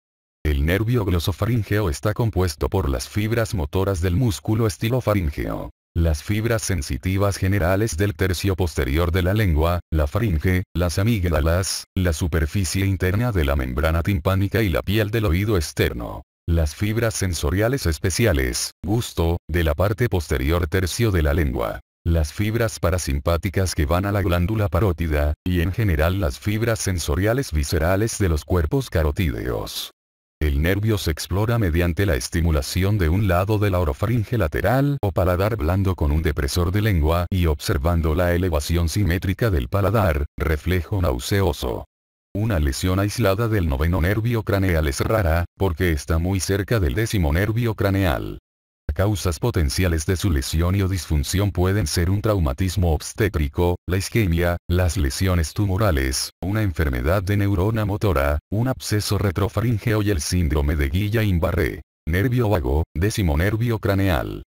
El nervio glosofaringeo está compuesto por las fibras motoras del músculo estilofaringeo, las fibras sensitivas generales del tercio posterior de la lengua, la faringe, las amígdalas, la superficie interna de la membrana timpánica y la piel del oído externo. Las fibras sensoriales especiales, gusto, de la parte posterior tercio de la lengua las fibras parasimpáticas que van a la glándula parótida, y en general las fibras sensoriales viscerales de los cuerpos carotídeos. El nervio se explora mediante la estimulación de un lado de la orofaringe lateral o paladar blando con un depresor de lengua y observando la elevación simétrica del paladar, reflejo nauseoso. Una lesión aislada del noveno nervio craneal es rara, porque está muy cerca del décimo nervio craneal. Causas potenciales de su lesión y o disfunción pueden ser un traumatismo obstétrico, la isquemia, las lesiones tumorales, una enfermedad de neurona motora, un absceso retrofaringeo y el síndrome de Guillain-Barré. Nervio vago, décimo nervio craneal.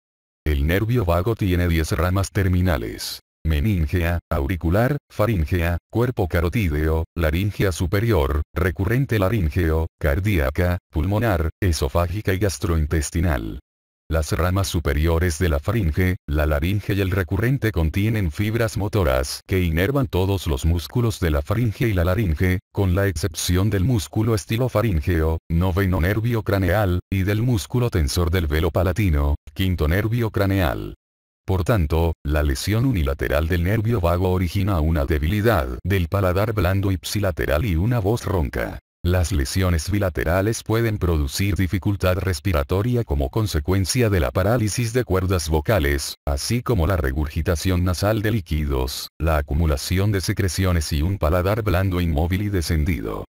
El nervio vago tiene 10 ramas terminales. Meningea, auricular, faringea, cuerpo carotídeo, laringea superior, recurrente laringeo, cardíaca, pulmonar, esofágica y gastrointestinal. Las ramas superiores de la faringe, la laringe y el recurrente contienen fibras motoras que inervan todos los músculos de la faringe y la laringe, con la excepción del músculo estilofaringeo, noveno nervio craneal, y del músculo tensor del velo palatino, quinto nervio craneal. Por tanto, la lesión unilateral del nervio vago origina una debilidad del paladar blando ipsilateral y una voz ronca. Las lesiones bilaterales pueden producir dificultad respiratoria como consecuencia de la parálisis de cuerdas vocales, así como la regurgitación nasal de líquidos, la acumulación de secreciones y un paladar blando inmóvil y descendido.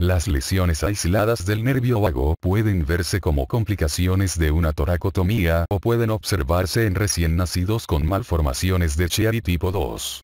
Las lesiones aisladas del nervio vago pueden verse como complicaciones de una toracotomía o pueden observarse en recién nacidos con malformaciones de Chiari tipo 2.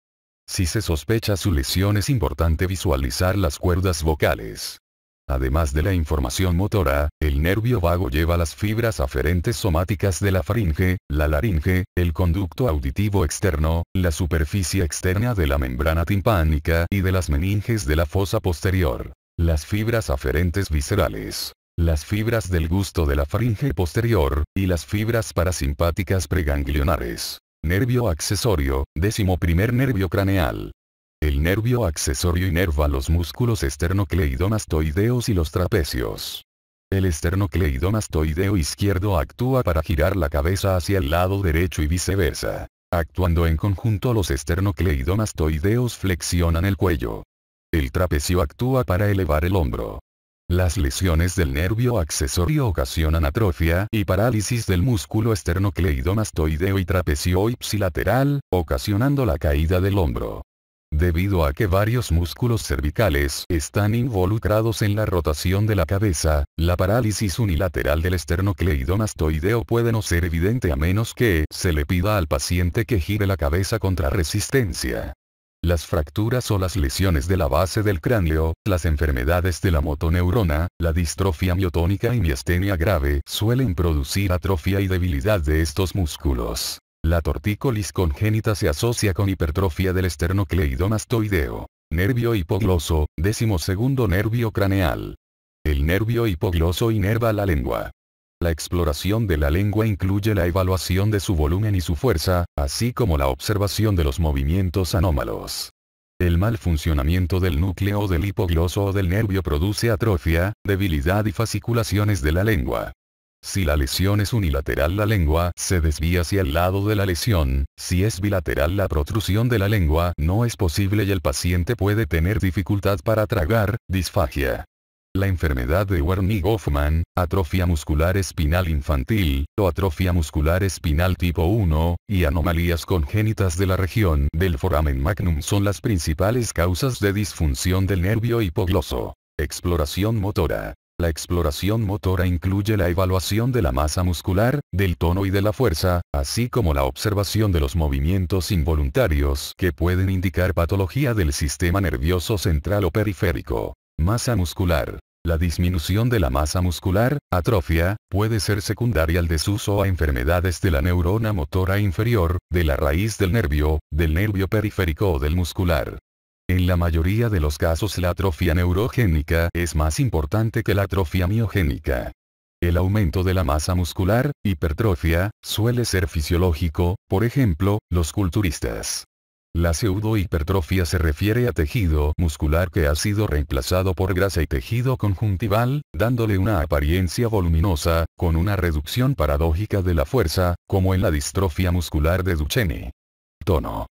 Si se sospecha su lesión es importante visualizar las cuerdas vocales. Además de la información motora, el nervio vago lleva las fibras aferentes somáticas de la faringe, la laringe, el conducto auditivo externo, la superficie externa de la membrana timpánica y de las meninges de la fosa posterior. Las fibras aferentes viscerales. Las fibras del gusto de la faringe posterior, y las fibras parasimpáticas preganglionares. Nervio accesorio, décimo primer nervio craneal. El nervio accesorio inerva los músculos esternocleidomastoideos y los trapecios. El esternocleidomastoideo izquierdo actúa para girar la cabeza hacia el lado derecho y viceversa. Actuando en conjunto los esternocleidomastoideos flexionan el cuello. El trapecio actúa para elevar el hombro. Las lesiones del nervio accesorio ocasionan atrofia y parálisis del músculo esternocleidomastoideo y trapecio ipsilateral, ocasionando la caída del hombro debido a que varios músculos cervicales están involucrados en la rotación de la cabeza, la parálisis unilateral del esternocleidomastoideo puede no ser evidente a menos que se le pida al paciente que gire la cabeza contra resistencia. Las fracturas o las lesiones de la base del cráneo, las enfermedades de la motoneurona, la distrofia miotónica y miastenia grave suelen producir atrofia y debilidad de estos músculos. La tortícolis congénita se asocia con hipertrofia del esternocleidomastoideo. Nervio hipogloso, décimo segundo nervio craneal. El nervio hipogloso inerva la lengua. La exploración de la lengua incluye la evaluación de su volumen y su fuerza, así como la observación de los movimientos anómalos. El mal funcionamiento del núcleo del hipogloso o del nervio produce atrofia, debilidad y fasciculaciones de la lengua. Si la lesión es unilateral la lengua se desvía hacia el lado de la lesión, si es bilateral la protrusión de la lengua no es posible y el paciente puede tener dificultad para tragar, disfagia. La enfermedad de Wernicke-Hoffmann, atrofia muscular espinal infantil, o atrofia muscular espinal tipo 1, y anomalías congénitas de la región del foramen magnum son las principales causas de disfunción del nervio hipogloso. Exploración motora. La exploración motora incluye la evaluación de la masa muscular, del tono y de la fuerza, así como la observación de los movimientos involuntarios que pueden indicar patología del sistema nervioso central o periférico. Masa muscular. La disminución de la masa muscular, atrofia, puede ser secundaria al desuso a enfermedades de la neurona motora inferior, de la raíz del nervio, del nervio periférico o del muscular. En la mayoría de los casos la atrofia neurogénica es más importante que la atrofia miogénica. El aumento de la masa muscular, hipertrofia, suele ser fisiológico, por ejemplo, los culturistas. La pseudohipertrofia se refiere a tejido muscular que ha sido reemplazado por grasa y tejido conjuntival, dándole una apariencia voluminosa, con una reducción paradójica de la fuerza, como en la distrofia muscular de Duchenne. Tono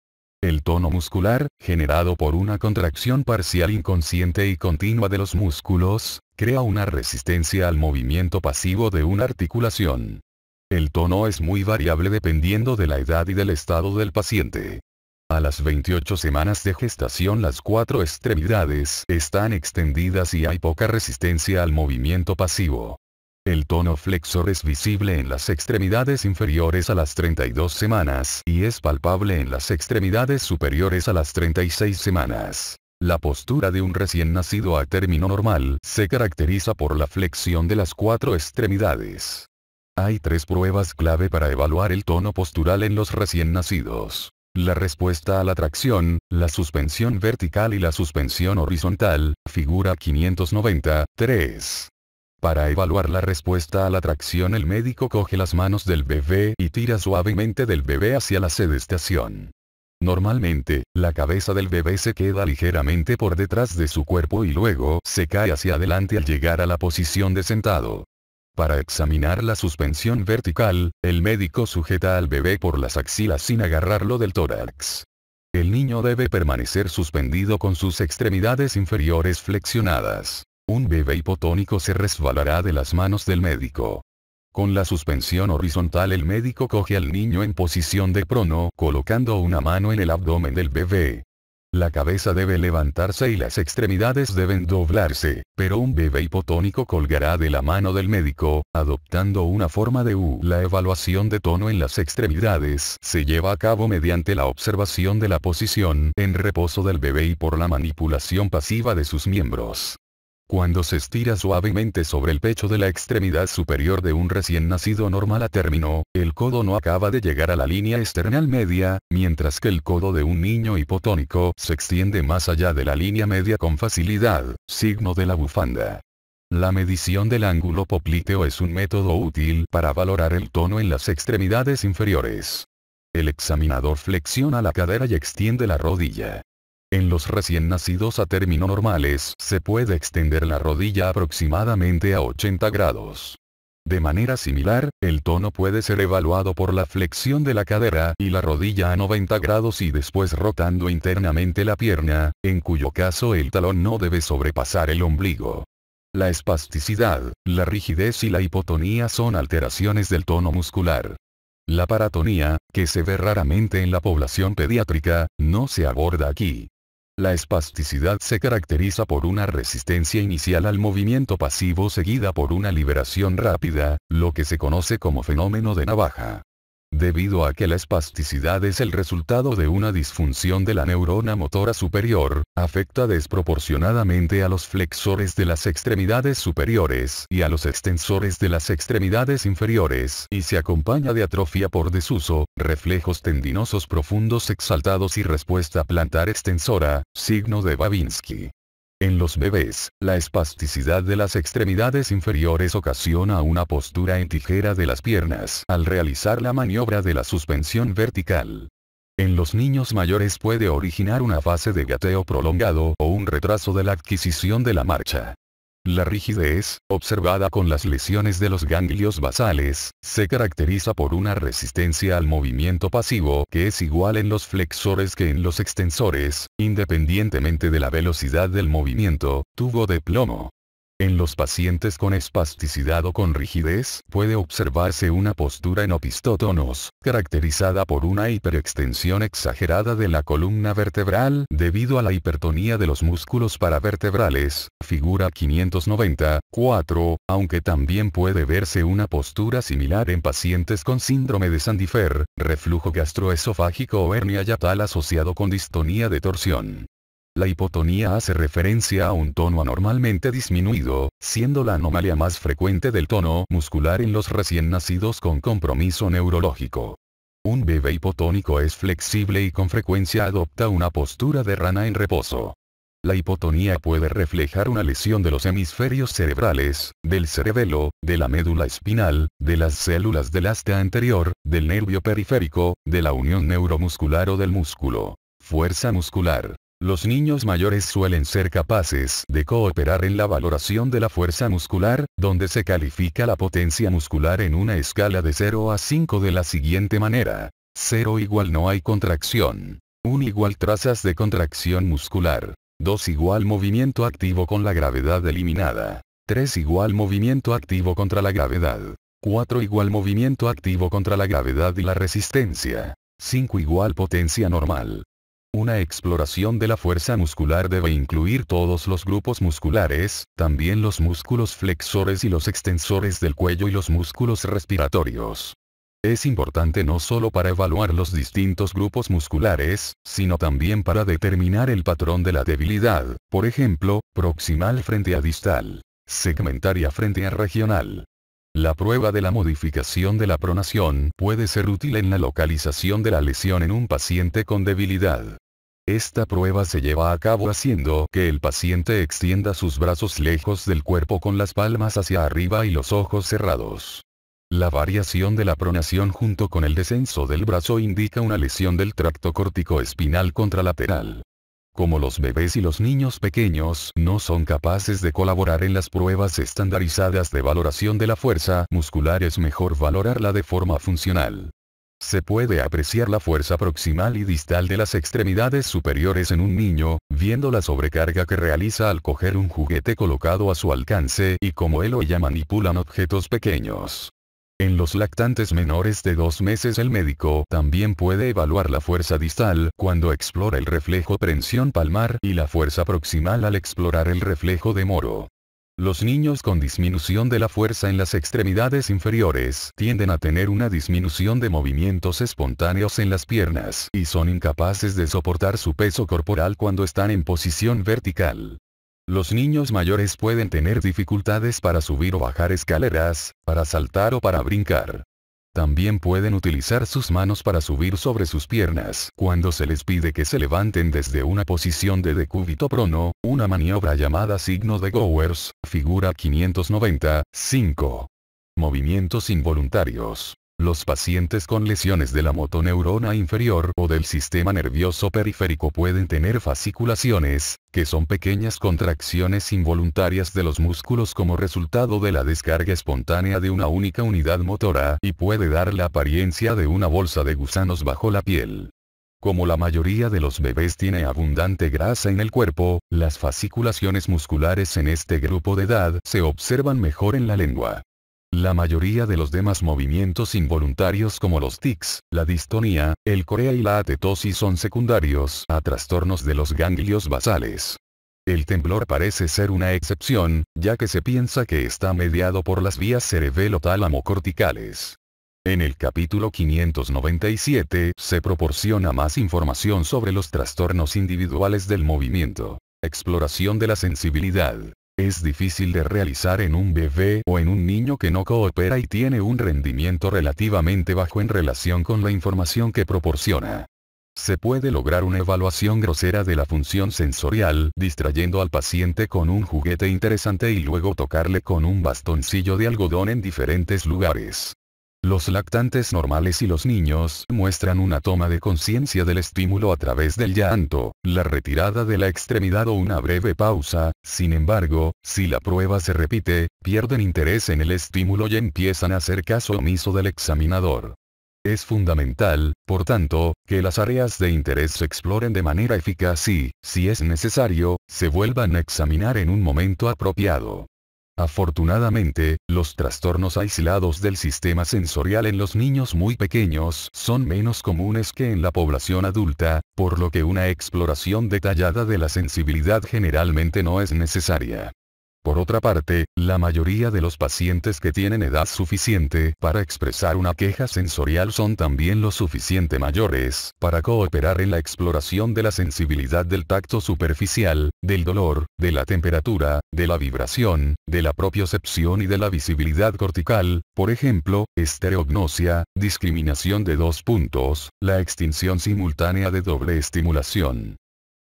el tono muscular, generado por una contracción parcial inconsciente y continua de los músculos, crea una resistencia al movimiento pasivo de una articulación. El tono es muy variable dependiendo de la edad y del estado del paciente. A las 28 semanas de gestación las cuatro extremidades están extendidas y hay poca resistencia al movimiento pasivo. El tono flexor es visible en las extremidades inferiores a las 32 semanas y es palpable en las extremidades superiores a las 36 semanas. La postura de un recién nacido a término normal se caracteriza por la flexión de las cuatro extremidades. Hay tres pruebas clave para evaluar el tono postural en los recién nacidos. La respuesta a la tracción, la suspensión vertical y la suspensión horizontal, figura 590, 3. Para evaluar la respuesta a la tracción el médico coge las manos del bebé y tira suavemente del bebé hacia la sedestación. Normalmente, la cabeza del bebé se queda ligeramente por detrás de su cuerpo y luego se cae hacia adelante al llegar a la posición de sentado. Para examinar la suspensión vertical, el médico sujeta al bebé por las axilas sin agarrarlo del tórax. El niño debe permanecer suspendido con sus extremidades inferiores flexionadas un bebé hipotónico se resbalará de las manos del médico. Con la suspensión horizontal el médico coge al niño en posición de prono colocando una mano en el abdomen del bebé. La cabeza debe levantarse y las extremidades deben doblarse, pero un bebé hipotónico colgará de la mano del médico, adoptando una forma de U. La evaluación de tono en las extremidades se lleva a cabo mediante la observación de la posición en reposo del bebé y por la manipulación pasiva de sus miembros. Cuando se estira suavemente sobre el pecho de la extremidad superior de un recién nacido normal a término, el codo no acaba de llegar a la línea external media, mientras que el codo de un niño hipotónico se extiende más allá de la línea media con facilidad, signo de la bufanda. La medición del ángulo popliteo es un método útil para valorar el tono en las extremidades inferiores. El examinador flexiona la cadera y extiende la rodilla. En los recién nacidos a término normales se puede extender la rodilla aproximadamente a 80 grados. De manera similar, el tono puede ser evaluado por la flexión de la cadera y la rodilla a 90 grados y después rotando internamente la pierna, en cuyo caso el talón no debe sobrepasar el ombligo. La espasticidad, la rigidez y la hipotonía son alteraciones del tono muscular. La paratonía, que se ve raramente en la población pediátrica, no se aborda aquí. La espasticidad se caracteriza por una resistencia inicial al movimiento pasivo seguida por una liberación rápida, lo que se conoce como fenómeno de navaja debido a que la espasticidad es el resultado de una disfunción de la neurona motora superior, afecta desproporcionadamente a los flexores de las extremidades superiores y a los extensores de las extremidades inferiores y se acompaña de atrofia por desuso, reflejos tendinosos profundos exaltados y respuesta plantar extensora, signo de Babinski. En los bebés, la espasticidad de las extremidades inferiores ocasiona una postura en tijera de las piernas al realizar la maniobra de la suspensión vertical. En los niños mayores puede originar una fase de gateo prolongado o un retraso de la adquisición de la marcha. La rigidez, observada con las lesiones de los ganglios basales, se caracteriza por una resistencia al movimiento pasivo que es igual en los flexores que en los extensores, independientemente de la velocidad del movimiento, tubo de plomo, en los pacientes con espasticidad o con rigidez, puede observarse una postura en opistótonos, caracterizada por una hiperextensión exagerada de la columna vertebral debido a la hipertonía de los músculos paravertebrales, figura 590, 4, aunque también puede verse una postura similar en pacientes con síndrome de Sandifer, reflujo gastroesofágico o hernia yatal asociado con distonía de torsión. La hipotonía hace referencia a un tono anormalmente disminuido, siendo la anomalía más frecuente del tono muscular en los recién nacidos con compromiso neurológico. Un bebé hipotónico es flexible y con frecuencia adopta una postura de rana en reposo. La hipotonía puede reflejar una lesión de los hemisferios cerebrales, del cerebelo, de la médula espinal, de las células del asta anterior, del nervio periférico, de la unión neuromuscular o del músculo. Fuerza muscular. Los niños mayores suelen ser capaces de cooperar en la valoración de la fuerza muscular, donde se califica la potencia muscular en una escala de 0 a 5 de la siguiente manera. 0 igual no hay contracción. 1 igual trazas de contracción muscular. 2 igual movimiento activo con la gravedad eliminada. 3 igual movimiento activo contra la gravedad. 4 igual movimiento activo contra la gravedad y la resistencia. 5 igual potencia normal. Una exploración de la fuerza muscular debe incluir todos los grupos musculares, también los músculos flexores y los extensores del cuello y los músculos respiratorios. Es importante no solo para evaluar los distintos grupos musculares, sino también para determinar el patrón de la debilidad, por ejemplo, proximal frente a distal, segmentaria frente a regional, la prueba de la modificación de la pronación puede ser útil en la localización de la lesión en un paciente con debilidad. Esta prueba se lleva a cabo haciendo que el paciente extienda sus brazos lejos del cuerpo con las palmas hacia arriba y los ojos cerrados. La variación de la pronación junto con el descenso del brazo indica una lesión del tracto espinal contralateral. Como los bebés y los niños pequeños no son capaces de colaborar en las pruebas estandarizadas de valoración de la fuerza muscular es mejor valorarla de forma funcional. Se puede apreciar la fuerza proximal y distal de las extremidades superiores en un niño, viendo la sobrecarga que realiza al coger un juguete colocado a su alcance y cómo él o ella manipulan objetos pequeños. En los lactantes menores de dos meses el médico también puede evaluar la fuerza distal cuando explora el reflejo prensión palmar y la fuerza proximal al explorar el reflejo de moro. Los niños con disminución de la fuerza en las extremidades inferiores tienden a tener una disminución de movimientos espontáneos en las piernas y son incapaces de soportar su peso corporal cuando están en posición vertical. Los niños mayores pueden tener dificultades para subir o bajar escaleras, para saltar o para brincar. También pueden utilizar sus manos para subir sobre sus piernas cuando se les pide que se levanten desde una posición de decúbito prono, una maniobra llamada signo de Gowers, figura 590, 5. Movimientos involuntarios. Los pacientes con lesiones de la motoneurona inferior o del sistema nervioso periférico pueden tener fasciculaciones, que son pequeñas contracciones involuntarias de los músculos como resultado de la descarga espontánea de una única unidad motora y puede dar la apariencia de una bolsa de gusanos bajo la piel. Como la mayoría de los bebés tiene abundante grasa en el cuerpo, las fasciculaciones musculares en este grupo de edad se observan mejor en la lengua. La mayoría de los demás movimientos involuntarios como los tics, la distonía, el corea y la atetosis son secundarios a trastornos de los ganglios basales. El temblor parece ser una excepción, ya que se piensa que está mediado por las vías cerebelo-tálamo-corticales. En el capítulo 597 se proporciona más información sobre los trastornos individuales del movimiento. Exploración de la sensibilidad es difícil de realizar en un bebé o en un niño que no coopera y tiene un rendimiento relativamente bajo en relación con la información que proporciona. Se puede lograr una evaluación grosera de la función sensorial, distrayendo al paciente con un juguete interesante y luego tocarle con un bastoncillo de algodón en diferentes lugares. Los lactantes normales y los niños muestran una toma de conciencia del estímulo a través del llanto, la retirada de la extremidad o una breve pausa, sin embargo, si la prueba se repite, pierden interés en el estímulo y empiezan a hacer caso omiso del examinador. Es fundamental, por tanto, que las áreas de interés se exploren de manera eficaz y, si es necesario, se vuelvan a examinar en un momento apropiado. Afortunadamente, los trastornos aislados del sistema sensorial en los niños muy pequeños son menos comunes que en la población adulta, por lo que una exploración detallada de la sensibilidad generalmente no es necesaria. Por otra parte, la mayoría de los pacientes que tienen edad suficiente para expresar una queja sensorial son también lo suficiente mayores para cooperar en la exploración de la sensibilidad del tacto superficial, del dolor, de la temperatura, de la vibración, de la propiocepción y de la visibilidad cortical, por ejemplo, estereognosia, discriminación de dos puntos, la extinción simultánea de doble estimulación.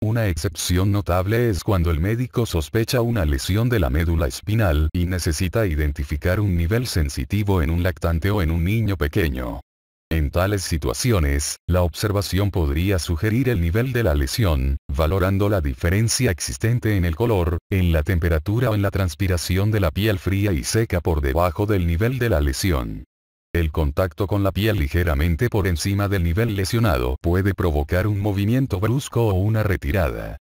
Una excepción notable es cuando el médico sospecha una lesión de la médula espinal y necesita identificar un nivel sensitivo en un lactante o en un niño pequeño. En tales situaciones, la observación podría sugerir el nivel de la lesión, valorando la diferencia existente en el color, en la temperatura o en la transpiración de la piel fría y seca por debajo del nivel de la lesión. El contacto con la piel ligeramente por encima del nivel lesionado puede provocar un movimiento brusco o una retirada.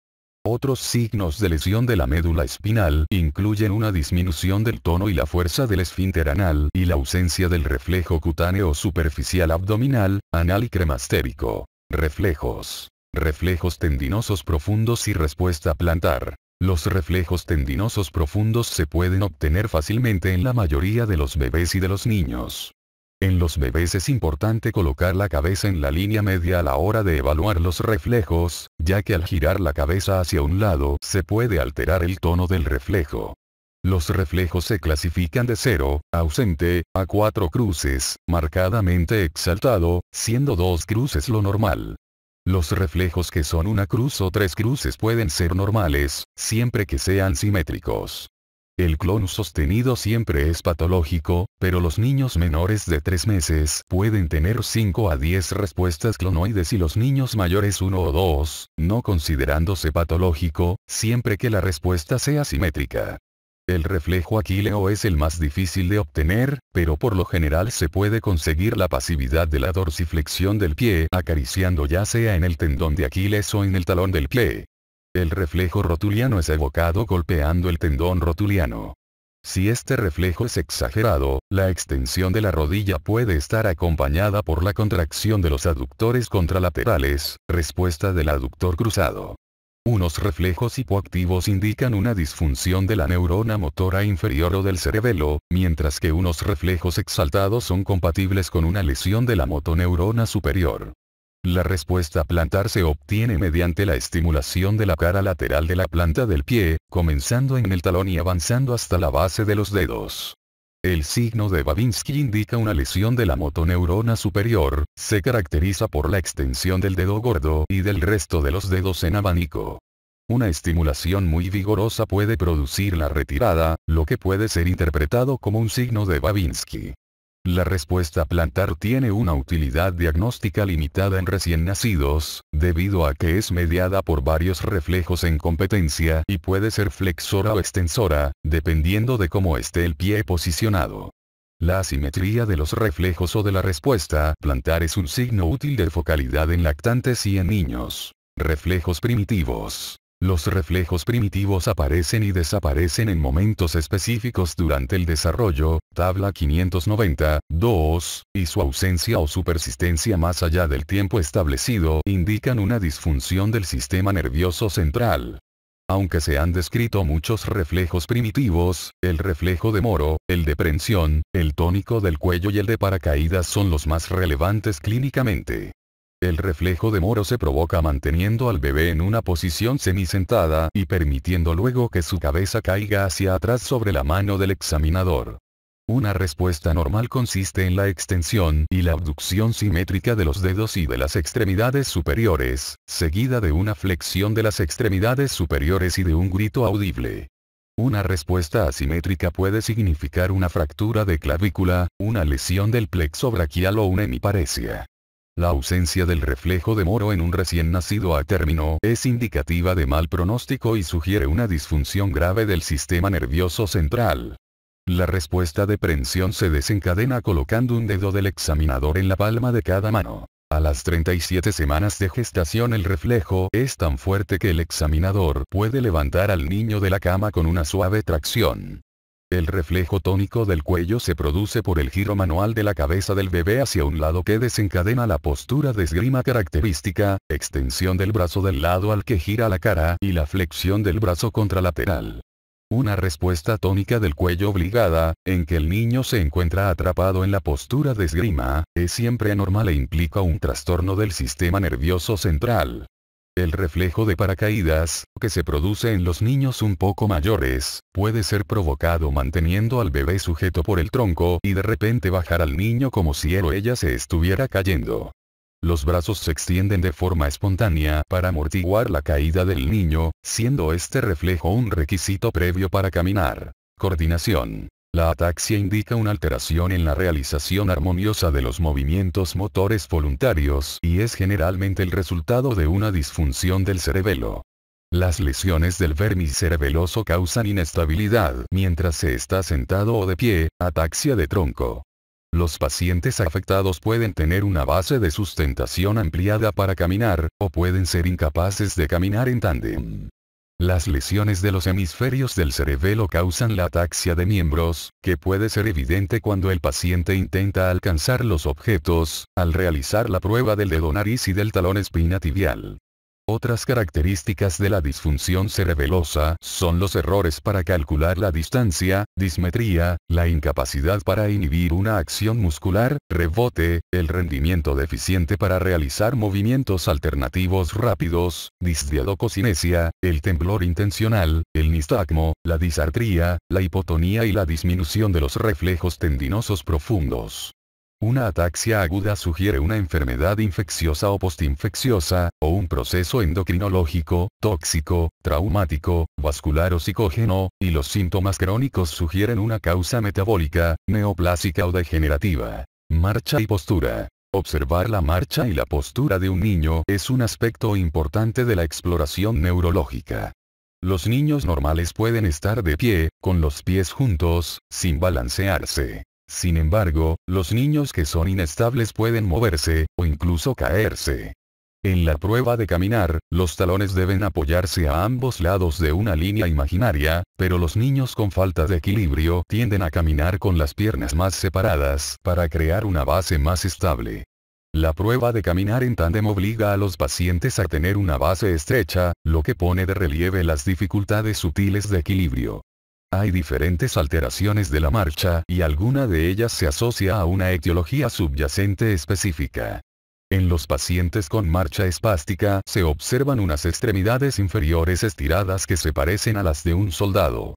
Otros signos de lesión de la médula espinal incluyen una disminución del tono y la fuerza del esfínter anal y la ausencia del reflejo cutáneo superficial abdominal, anal y cremastérico. Reflejos. Reflejos tendinosos profundos y respuesta plantar. Los reflejos tendinosos profundos se pueden obtener fácilmente en la mayoría de los bebés y de los niños. En los bebés es importante colocar la cabeza en la línea media a la hora de evaluar los reflejos, ya que al girar la cabeza hacia un lado se puede alterar el tono del reflejo. Los reflejos se clasifican de 0, ausente, a 4 cruces, marcadamente exaltado, siendo 2 cruces lo normal. Los reflejos que son una cruz o tres cruces pueden ser normales, siempre que sean simétricos. El clon sostenido siempre es patológico, pero los niños menores de 3 meses pueden tener 5 a 10 respuestas clonoides y los niños mayores 1 o 2, no considerándose patológico, siempre que la respuesta sea simétrica. El reflejo aquileo es el más difícil de obtener, pero por lo general se puede conseguir la pasividad de la dorsiflexión del pie acariciando ya sea en el tendón de Aquiles o en el talón del pie. El reflejo rotuliano es evocado golpeando el tendón rotuliano. Si este reflejo es exagerado, la extensión de la rodilla puede estar acompañada por la contracción de los aductores contralaterales, respuesta del aductor cruzado. Unos reflejos hipoactivos indican una disfunción de la neurona motora inferior o del cerebelo, mientras que unos reflejos exaltados son compatibles con una lesión de la motoneurona superior. La respuesta plantar se obtiene mediante la estimulación de la cara lateral de la planta del pie, comenzando en el talón y avanzando hasta la base de los dedos. El signo de Babinski indica una lesión de la motoneurona superior, se caracteriza por la extensión del dedo gordo y del resto de los dedos en abanico. Una estimulación muy vigorosa puede producir la retirada, lo que puede ser interpretado como un signo de Babinski. La respuesta plantar tiene una utilidad diagnóstica limitada en recién nacidos, debido a que es mediada por varios reflejos en competencia y puede ser flexora o extensora, dependiendo de cómo esté el pie posicionado. La asimetría de los reflejos o de la respuesta plantar es un signo útil de focalidad en lactantes y en niños. Reflejos primitivos. Los reflejos primitivos aparecen y desaparecen en momentos específicos durante el desarrollo, tabla 590, 2, y su ausencia o su persistencia más allá del tiempo establecido indican una disfunción del sistema nervioso central. Aunque se han descrito muchos reflejos primitivos, el reflejo de moro, el de prensión, el tónico del cuello y el de paracaídas son los más relevantes clínicamente. El reflejo de Moro se provoca manteniendo al bebé en una posición semisentada y permitiendo luego que su cabeza caiga hacia atrás sobre la mano del examinador. Una respuesta normal consiste en la extensión y la abducción simétrica de los dedos y de las extremidades superiores, seguida de una flexión de las extremidades superiores y de un grito audible. Una respuesta asimétrica puede significar una fractura de clavícula, una lesión del plexo brachial o una hemiparesia. La ausencia del reflejo de moro en un recién nacido a término es indicativa de mal pronóstico y sugiere una disfunción grave del sistema nervioso central. La respuesta de prensión se desencadena colocando un dedo del examinador en la palma de cada mano. A las 37 semanas de gestación el reflejo es tan fuerte que el examinador puede levantar al niño de la cama con una suave tracción. El reflejo tónico del cuello se produce por el giro manual de la cabeza del bebé hacia un lado que desencadena la postura de esgrima característica, extensión del brazo del lado al que gira la cara y la flexión del brazo contralateral. Una respuesta tónica del cuello obligada, en que el niño se encuentra atrapado en la postura de esgrima, es siempre anormal e implica un trastorno del sistema nervioso central. El reflejo de paracaídas, que se produce en los niños un poco mayores, puede ser provocado manteniendo al bebé sujeto por el tronco y de repente bajar al niño como si él o ella se estuviera cayendo. Los brazos se extienden de forma espontánea para amortiguar la caída del niño, siendo este reflejo un requisito previo para caminar. Coordinación. La ataxia indica una alteración en la realización armoniosa de los movimientos motores voluntarios y es generalmente el resultado de una disfunción del cerebelo. Las lesiones del vermis cerebeloso causan inestabilidad mientras se está sentado o de pie, ataxia de tronco. Los pacientes afectados pueden tener una base de sustentación ampliada para caminar, o pueden ser incapaces de caminar en tándem. Las lesiones de los hemisferios del cerebelo causan la ataxia de miembros, que puede ser evidente cuando el paciente intenta alcanzar los objetos, al realizar la prueba del dedo nariz y del talón espina tibial. Otras características de la disfunción cerebelosa son los errores para calcular la distancia, dismetría, la incapacidad para inhibir una acción muscular, rebote, el rendimiento deficiente para realizar movimientos alternativos rápidos, disdiadococinesia, el temblor intencional, el nistagmo, la disartría, la hipotonía y la disminución de los reflejos tendinosos profundos. Una ataxia aguda sugiere una enfermedad infecciosa o postinfecciosa, o un proceso endocrinológico, tóxico, traumático, vascular o psicógeno, y los síntomas crónicos sugieren una causa metabólica, neoplásica o degenerativa. Marcha y postura. Observar la marcha y la postura de un niño es un aspecto importante de la exploración neurológica. Los niños normales pueden estar de pie, con los pies juntos, sin balancearse. Sin embargo, los niños que son inestables pueden moverse, o incluso caerse. En la prueba de caminar, los talones deben apoyarse a ambos lados de una línea imaginaria, pero los niños con falta de equilibrio tienden a caminar con las piernas más separadas para crear una base más estable. La prueba de caminar en tándem obliga a los pacientes a tener una base estrecha, lo que pone de relieve las dificultades sutiles de equilibrio. Hay diferentes alteraciones de la marcha y alguna de ellas se asocia a una etiología subyacente específica. En los pacientes con marcha espástica se observan unas extremidades inferiores estiradas que se parecen a las de un soldado.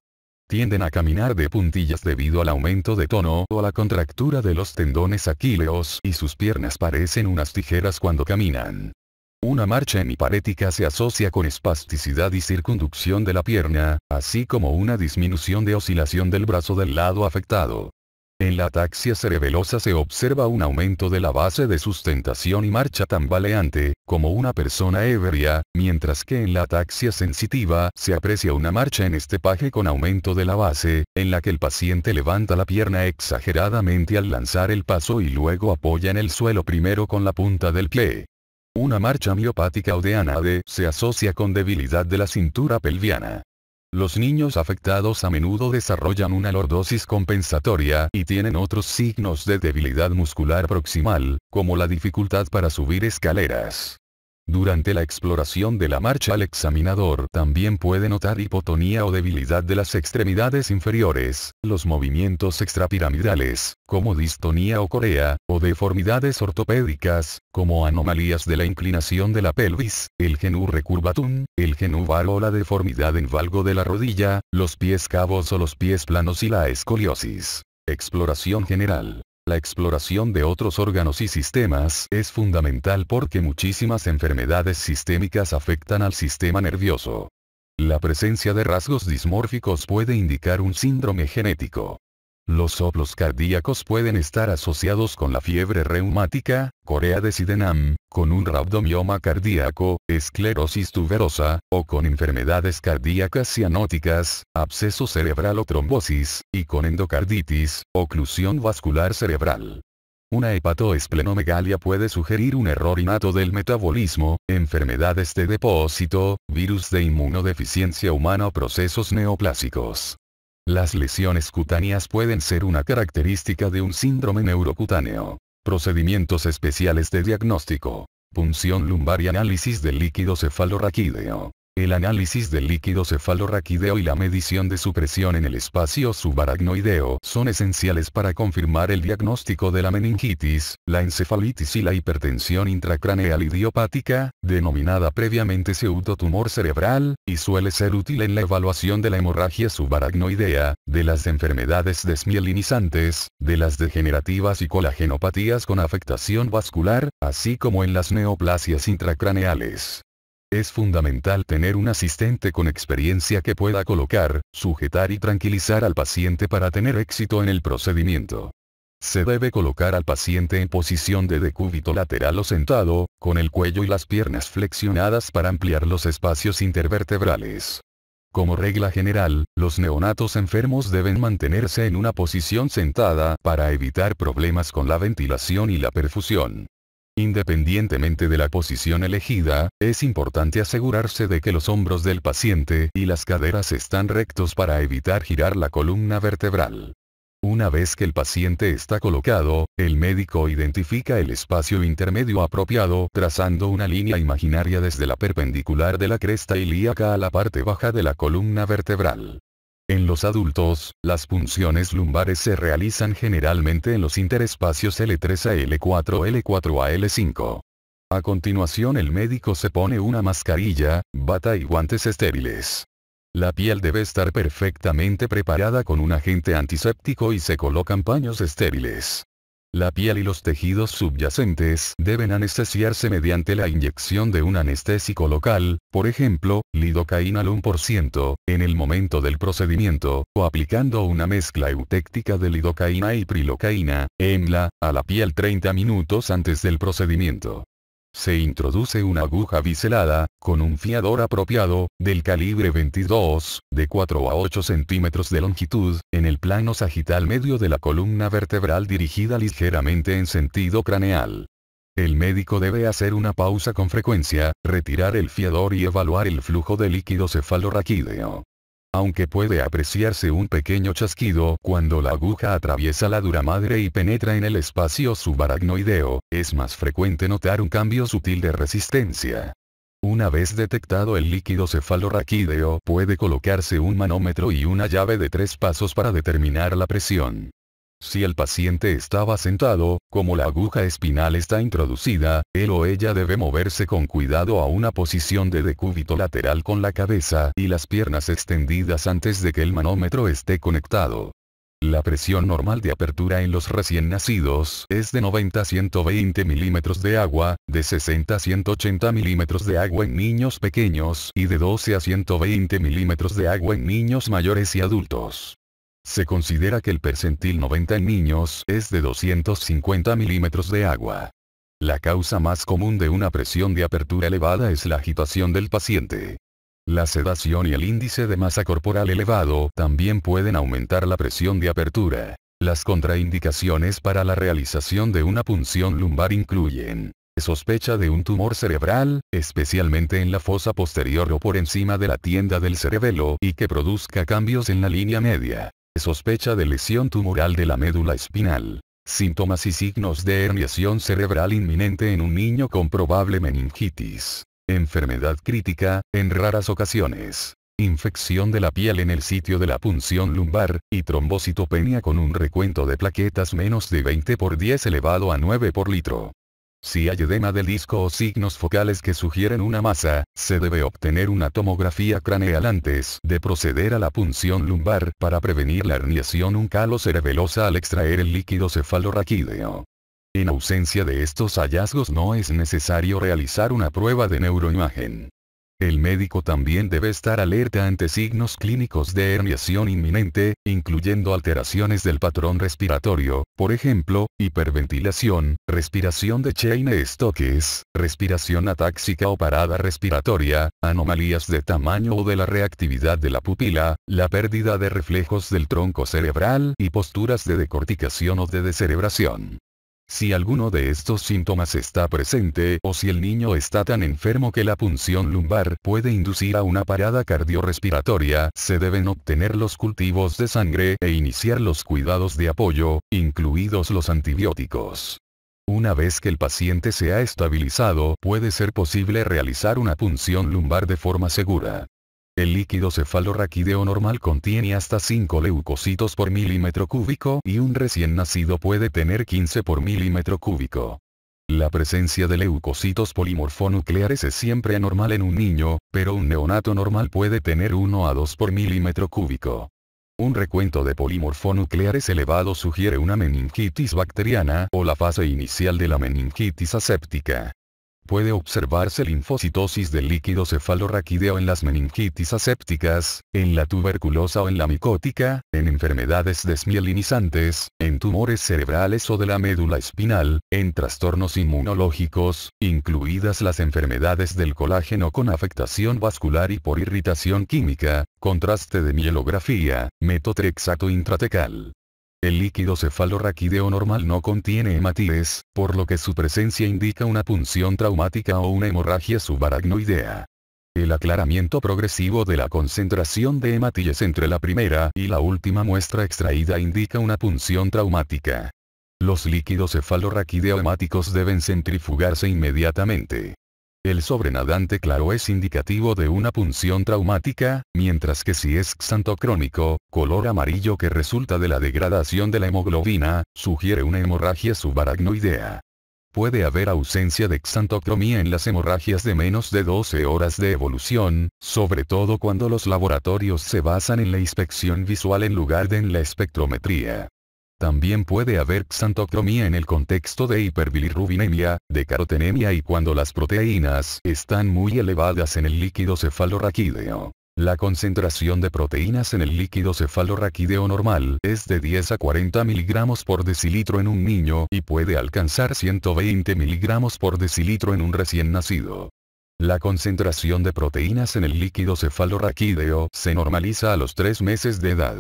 Tienden a caminar de puntillas debido al aumento de tono o a la contractura de los tendones aquileos y sus piernas parecen unas tijeras cuando caminan. Una marcha hemiparética se asocia con espasticidad y circunducción de la pierna, así como una disminución de oscilación del brazo del lado afectado. En la ataxia cerebelosa se observa un aumento de la base de sustentación y marcha tambaleante, como una persona ebria, mientras que en la ataxia sensitiva se aprecia una marcha en estepaje con aumento de la base, en la que el paciente levanta la pierna exageradamente al lanzar el paso y luego apoya en el suelo primero con la punta del pie. Una marcha miopática o de ANADE se asocia con debilidad de la cintura pelviana. Los niños afectados a menudo desarrollan una lordosis compensatoria y tienen otros signos de debilidad muscular proximal, como la dificultad para subir escaleras. Durante la exploración de la marcha el examinador también puede notar hipotonía o debilidad de las extremidades inferiores, los movimientos extrapiramidales, como distonía o corea, o deformidades ortopédicas, como anomalías de la inclinación de la pelvis, el genu recurvatum, el genu varo o la deformidad en valgo de la rodilla, los pies cabos o los pies planos y la escoliosis. Exploración general. La exploración de otros órganos y sistemas es fundamental porque muchísimas enfermedades sistémicas afectan al sistema nervioso. La presencia de rasgos dismórficos puede indicar un síndrome genético. Los soplos cardíacos pueden estar asociados con la fiebre reumática, corea de Sidenam, con un rabdomioma cardíaco, esclerosis tuberosa, o con enfermedades cardíacas cianóticas, absceso cerebral o trombosis, y con endocarditis, oclusión vascular cerebral. Una hepatoesplenomegalia puede sugerir un error innato del metabolismo, enfermedades de depósito, virus de inmunodeficiencia humana o procesos neoplásicos. Las lesiones cutáneas pueden ser una característica de un síndrome neurocutáneo. Procedimientos especiales de diagnóstico. Punción lumbar y análisis del líquido cefalorraquídeo. El análisis del líquido cefalorraquídeo y la medición de su presión en el espacio subaracnoideo son esenciales para confirmar el diagnóstico de la meningitis, la encefalitis y la hipertensión intracraneal idiopática, denominada previamente pseudotumor cerebral, y suele ser útil en la evaluación de la hemorragia subaracnoidea, de las enfermedades desmielinizantes, de las degenerativas y colagenopatías con afectación vascular, así como en las neoplasias intracraneales. Es fundamental tener un asistente con experiencia que pueda colocar, sujetar y tranquilizar al paciente para tener éxito en el procedimiento. Se debe colocar al paciente en posición de decúbito lateral o sentado, con el cuello y las piernas flexionadas para ampliar los espacios intervertebrales. Como regla general, los neonatos enfermos deben mantenerse en una posición sentada para evitar problemas con la ventilación y la perfusión. Independientemente de la posición elegida, es importante asegurarse de que los hombros del paciente y las caderas están rectos para evitar girar la columna vertebral. Una vez que el paciente está colocado, el médico identifica el espacio intermedio apropiado trazando una línea imaginaria desde la perpendicular de la cresta ilíaca a la parte baja de la columna vertebral. En los adultos, las punciones lumbares se realizan generalmente en los interespacios L3 a L4, L4 a L5. A continuación el médico se pone una mascarilla, bata y guantes estériles. La piel debe estar perfectamente preparada con un agente antiséptico y se colocan paños estériles. La piel y los tejidos subyacentes deben anestesiarse mediante la inyección de un anestésico local, por ejemplo, lidocaína al 1%, en el momento del procedimiento, o aplicando una mezcla eutéctica de lidocaína y prilocaína, la, a la piel 30 minutos antes del procedimiento se introduce una aguja biselada, con un fiador apropiado, del calibre 22, de 4 a 8 centímetros de longitud, en el plano sagital medio de la columna vertebral dirigida ligeramente en sentido craneal. El médico debe hacer una pausa con frecuencia, retirar el fiador y evaluar el flujo de líquido cefalorraquídeo aunque puede apreciarse un pequeño chasquido cuando la aguja atraviesa la dura madre y penetra en el espacio subaracnoideo, es más frecuente notar un cambio sutil de resistencia. Una vez detectado el líquido cefalorraquídeo puede colocarse un manómetro y una llave de tres pasos para determinar la presión. Si el paciente estaba sentado, como la aguja espinal está introducida, él o ella debe moverse con cuidado a una posición de decúbito lateral con la cabeza y las piernas extendidas antes de que el manómetro esté conectado. La presión normal de apertura en los recién nacidos es de 90 a 120 milímetros de agua, de 60 a 180 milímetros de agua en niños pequeños y de 12 a 120 milímetros de agua en niños mayores y adultos. Se considera que el percentil 90 en niños es de 250 milímetros de agua. La causa más común de una presión de apertura elevada es la agitación del paciente. La sedación y el índice de masa corporal elevado también pueden aumentar la presión de apertura. Las contraindicaciones para la realización de una punción lumbar incluyen sospecha de un tumor cerebral, especialmente en la fosa posterior o por encima de la tienda del cerebelo y que produzca cambios en la línea media. Sospecha de lesión tumoral de la médula espinal. Síntomas y signos de herniación cerebral inminente en un niño con probable meningitis. Enfermedad crítica, en raras ocasiones. Infección de la piel en el sitio de la punción lumbar, y trombocitopenia con un recuento de plaquetas menos de 20 por 10 elevado a 9 por litro. Si hay edema del disco o signos focales que sugieren una masa, se debe obtener una tomografía craneal antes de proceder a la punción lumbar para prevenir la herniación calo cerebelosa al extraer el líquido cefalorraquídeo. En ausencia de estos hallazgos no es necesario realizar una prueba de neuroimagen. El médico también debe estar alerta ante signos clínicos de herniación inminente, incluyendo alteraciones del patrón respiratorio, por ejemplo, hiperventilación, respiración de chain estoques, respiración atáxica o parada respiratoria, anomalías de tamaño o de la reactividad de la pupila, la pérdida de reflejos del tronco cerebral y posturas de decorticación o de descerebración. Si alguno de estos síntomas está presente o si el niño está tan enfermo que la punción lumbar puede inducir a una parada cardiorrespiratoria, se deben obtener los cultivos de sangre e iniciar los cuidados de apoyo, incluidos los antibióticos. Una vez que el paciente se ha estabilizado, puede ser posible realizar una punción lumbar de forma segura. El líquido cefalorraquídeo normal contiene hasta 5 leucocitos por milímetro cúbico y un recién nacido puede tener 15 por milímetro cúbico. La presencia de leucocitos polimorfonucleares es siempre anormal en un niño, pero un neonato normal puede tener 1 a 2 por milímetro cúbico. Un recuento de polimorfonucleares elevado sugiere una meningitis bacteriana o la fase inicial de la meningitis aséptica puede observarse linfocitosis del líquido cefalorraquídeo en las meningitis asépticas, en la tuberculosa o en la micótica, en enfermedades desmielinizantes, en tumores cerebrales o de la médula espinal, en trastornos inmunológicos, incluidas las enfermedades del colágeno con afectación vascular y por irritación química, contraste de mielografía, metotrexato intratecal. El líquido cefalorraquídeo normal no contiene hematíes, por lo que su presencia indica una punción traumática o una hemorragia subaracnoidea. El aclaramiento progresivo de la concentración de hematíes entre la primera y la última muestra extraída indica una punción traumática. Los líquidos cefalorraquídeo hemáticos deben centrifugarse inmediatamente. El sobrenadante claro es indicativo de una punción traumática, mientras que si es xantocrónico, color amarillo que resulta de la degradación de la hemoglobina, sugiere una hemorragia subaracnoidea. Puede haber ausencia de xantocromía en las hemorragias de menos de 12 horas de evolución, sobre todo cuando los laboratorios se basan en la inspección visual en lugar de en la espectrometría. También puede haber xantocromía en el contexto de hiperbilirrubinemia, de carotenemia y cuando las proteínas están muy elevadas en el líquido cefalorraquídeo. La concentración de proteínas en el líquido cefalorraquídeo normal es de 10 a 40 miligramos por decilitro en un niño y puede alcanzar 120 miligramos por decilitro en un recién nacido. La concentración de proteínas en el líquido cefalorraquídeo se normaliza a los 3 meses de edad.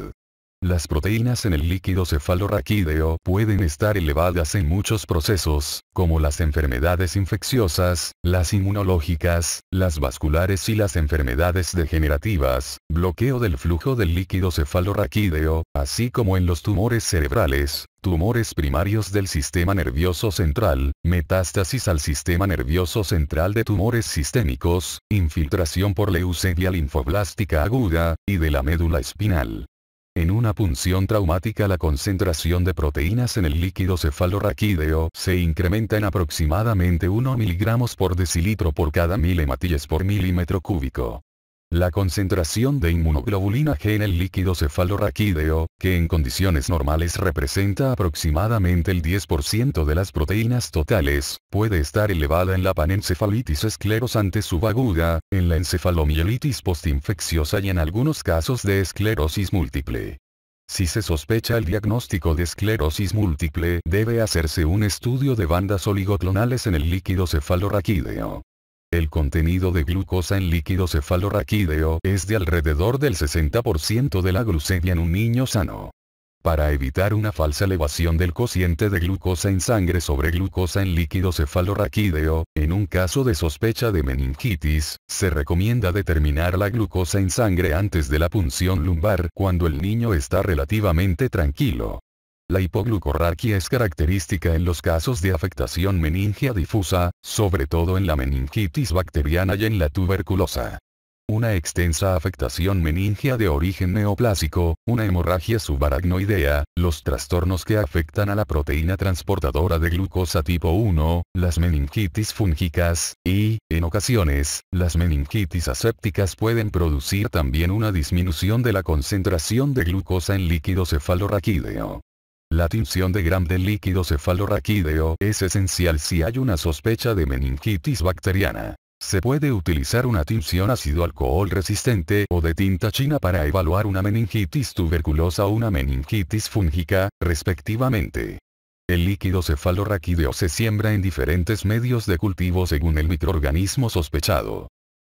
Las proteínas en el líquido cefalorraquídeo pueden estar elevadas en muchos procesos, como las enfermedades infecciosas, las inmunológicas, las vasculares y las enfermedades degenerativas, bloqueo del flujo del líquido cefalorraquídeo, así como en los tumores cerebrales, tumores primarios del sistema nervioso central, metástasis al sistema nervioso central de tumores sistémicos, infiltración por leucemia linfoblástica aguda, y de la médula espinal. En una punción traumática la concentración de proteínas en el líquido cefalorraquídeo se incrementa en aproximadamente 1 miligramos por decilitro por cada mil por milímetro cúbico. La concentración de inmunoglobulina G en el líquido cefalorraquídeo, que en condiciones normales representa aproximadamente el 10% de las proteínas totales, puede estar elevada en la panencefalitis esclerosante subaguda, en la encefalomielitis postinfecciosa y en algunos casos de esclerosis múltiple. Si se sospecha el diagnóstico de esclerosis múltiple, debe hacerse un estudio de bandas oligoclonales en el líquido cefalorraquídeo. El contenido de glucosa en líquido cefalorraquídeo es de alrededor del 60% de la glucemia en un niño sano. Para evitar una falsa elevación del cociente de glucosa en sangre sobre glucosa en líquido cefalorraquídeo, en un caso de sospecha de meningitis, se recomienda determinar la glucosa en sangre antes de la punción lumbar cuando el niño está relativamente tranquilo. La hipoglucorraquia es característica en los casos de afectación meningia difusa, sobre todo en la meningitis bacteriana y en la tuberculosa. Una extensa afectación meningia de origen neoplásico, una hemorragia subaracnoidea, los trastornos que afectan a la proteína transportadora de glucosa tipo 1, las meningitis fúngicas, y, en ocasiones, las meningitis asépticas pueden producir también una disminución de la concentración de glucosa en líquido cefalorraquídeo. La tinción de Gram del líquido cefalorraquídeo es esencial si hay una sospecha de meningitis bacteriana. Se puede utilizar una tinción ácido alcohol resistente o de tinta china para evaluar una meningitis tuberculosa o una meningitis fúngica, respectivamente. El líquido cefalorraquídeo se siembra en diferentes medios de cultivo según el microorganismo sospechado.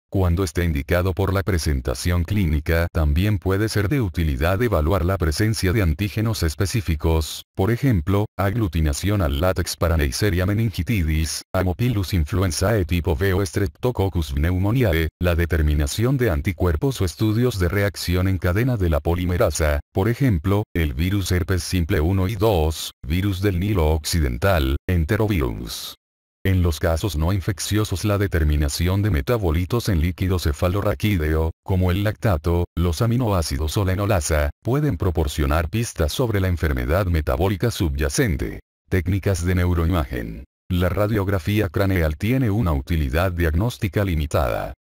Cuando esté indicado por la presentación clínica, también puede ser de utilidad evaluar la presencia de antígenos específicos, por ejemplo, aglutinación al látex para Neisseria meningitidis, amopilus influenzae tipo B o Streptococcus pneumoniae, la determinación de anticuerpos o estudios de reacción en cadena de la polimerasa, por ejemplo, el virus herpes simple 1 y 2, virus del Nilo occidental, enterovirus. En los casos no infecciosos la determinación de metabolitos en líquido cefalorraquídeo, como el lactato, los aminoácidos o la enolasa, pueden proporcionar pistas sobre la enfermedad metabólica subyacente. Técnicas de neuroimagen. La radiografía craneal tiene una utilidad diagnóstica limitada.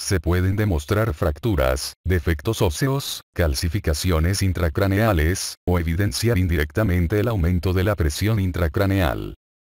Se pueden demostrar fracturas, defectos óseos, calcificaciones intracraneales, o evidenciar indirectamente el aumento de la presión intracraneal.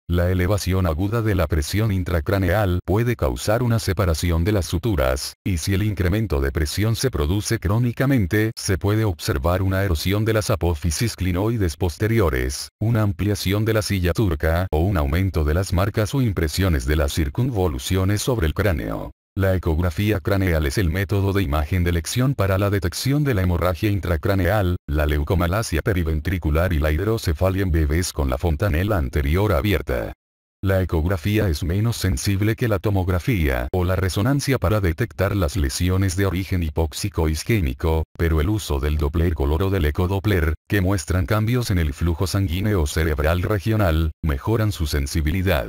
La elevación aguda de la presión intracraneal puede causar una separación de las suturas, y si el incremento de presión se produce crónicamente, se puede observar una erosión de las apófisis clinoides posteriores, una ampliación de la silla turca o un aumento de las marcas o impresiones de las circunvoluciones sobre el cráneo. La ecografía craneal es el método de imagen de elección para la detección de la hemorragia intracraneal, la leucomalacia periventricular y la hidrocefalia en bebés con la fontanela anterior abierta. La ecografía es menos sensible que la tomografía o la resonancia para detectar las lesiones de origen hipóxico isquémico, pero el uso del Doppler color o del ecodoppler, que muestran cambios en el flujo sanguíneo cerebral regional, mejoran su sensibilidad.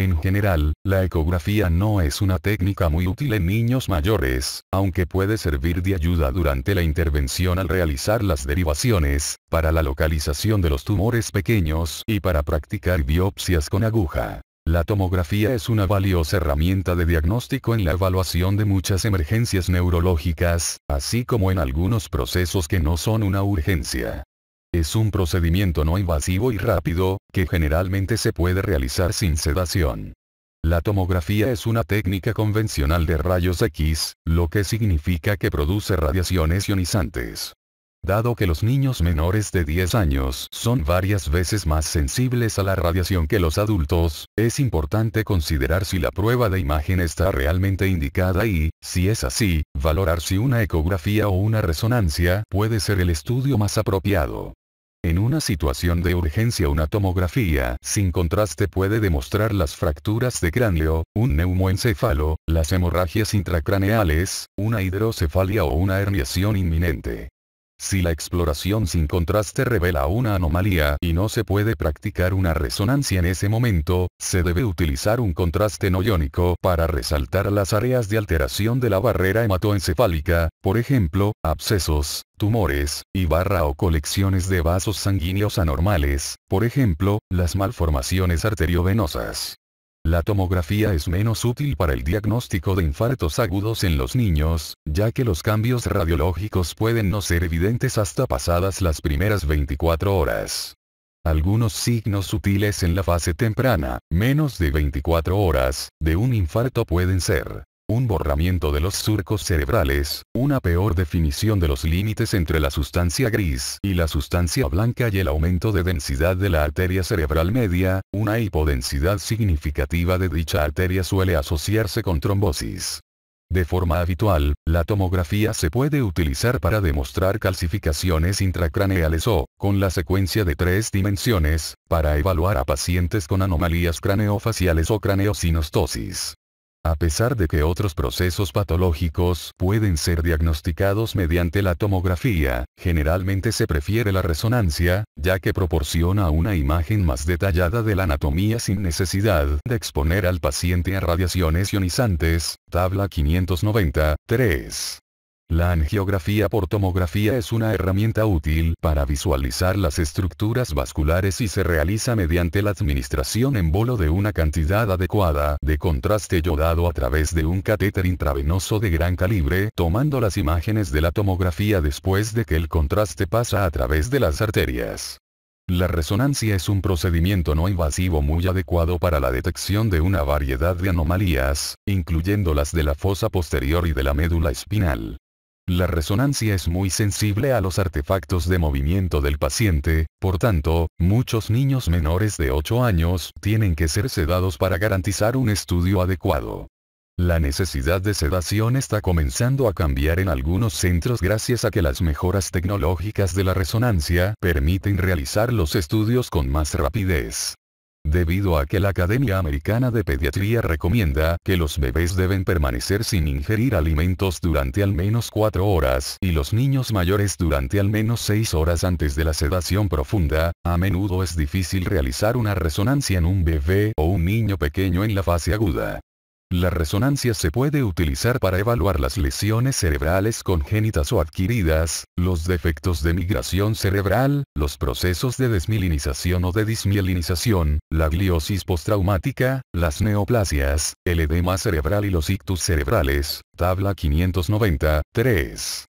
En general, la ecografía no es una técnica muy útil en niños mayores, aunque puede servir de ayuda durante la intervención al realizar las derivaciones, para la localización de los tumores pequeños y para practicar biopsias con aguja. La tomografía es una valiosa herramienta de diagnóstico en la evaluación de muchas emergencias neurológicas, así como en algunos procesos que no son una urgencia. Es un procedimiento no invasivo y rápido, que generalmente se puede realizar sin sedación. La tomografía es una técnica convencional de rayos X, lo que significa que produce radiaciones ionizantes. Dado que los niños menores de 10 años son varias veces más sensibles a la radiación que los adultos, es importante considerar si la prueba de imagen está realmente indicada y, si es así, valorar si una ecografía o una resonancia puede ser el estudio más apropiado. En una situación de urgencia una tomografía sin contraste puede demostrar las fracturas de cráneo, un neumoencefalo, las hemorragias intracraneales, una hidrocefalia o una herniación inminente. Si la exploración sin contraste revela una anomalía y no se puede practicar una resonancia en ese momento, se debe utilizar un contraste no iónico para resaltar las áreas de alteración de la barrera hematoencefálica, por ejemplo, abscesos, tumores, y barra o colecciones de vasos sanguíneos anormales, por ejemplo, las malformaciones arteriovenosas. La tomografía es menos útil para el diagnóstico de infartos agudos en los niños, ya que los cambios radiológicos pueden no ser evidentes hasta pasadas las primeras 24 horas. Algunos signos sutiles en la fase temprana, menos de 24 horas, de un infarto pueden ser un borramiento de los surcos cerebrales, una peor definición de los límites entre la sustancia gris y la sustancia blanca y el aumento de densidad de la arteria cerebral media, una hipodensidad significativa de dicha arteria suele asociarse con trombosis. De forma habitual, la tomografía se puede utilizar para demostrar calcificaciones intracraneales o, con la secuencia de tres dimensiones, para evaluar a pacientes con anomalías craneofaciales o craneosinostosis. A pesar de que otros procesos patológicos pueden ser diagnosticados mediante la tomografía, generalmente se prefiere la resonancia, ya que proporciona una imagen más detallada de la anatomía sin necesidad de exponer al paciente a radiaciones ionizantes, tabla 590, 3. La angiografía por tomografía es una herramienta útil para visualizar las estructuras vasculares y se realiza mediante la administración en bolo de una cantidad adecuada de contraste yodado a través de un catéter intravenoso de gran calibre, tomando las imágenes de la tomografía después de que el contraste pasa a través de las arterias. La resonancia es un procedimiento no invasivo muy adecuado para la detección de una variedad de anomalías, incluyendo las de la fosa posterior y de la médula espinal. La resonancia es muy sensible a los artefactos de movimiento del paciente, por tanto, muchos niños menores de 8 años tienen que ser sedados para garantizar un estudio adecuado. La necesidad de sedación está comenzando a cambiar en algunos centros gracias a que las mejoras tecnológicas de la resonancia permiten realizar los estudios con más rapidez. Debido a que la Academia Americana de Pediatría recomienda que los bebés deben permanecer sin ingerir alimentos durante al menos 4 horas y los niños mayores durante al menos 6 horas antes de la sedación profunda, a menudo es difícil realizar una resonancia en un bebé o un niño pequeño en la fase aguda. La resonancia se puede utilizar para evaluar las lesiones cerebrales congénitas o adquiridas, los defectos de migración cerebral, los procesos de desmielinización o de dismielinización, la gliosis postraumática, las neoplasias, el edema cerebral y los ictus cerebrales. Tabla 590, 3.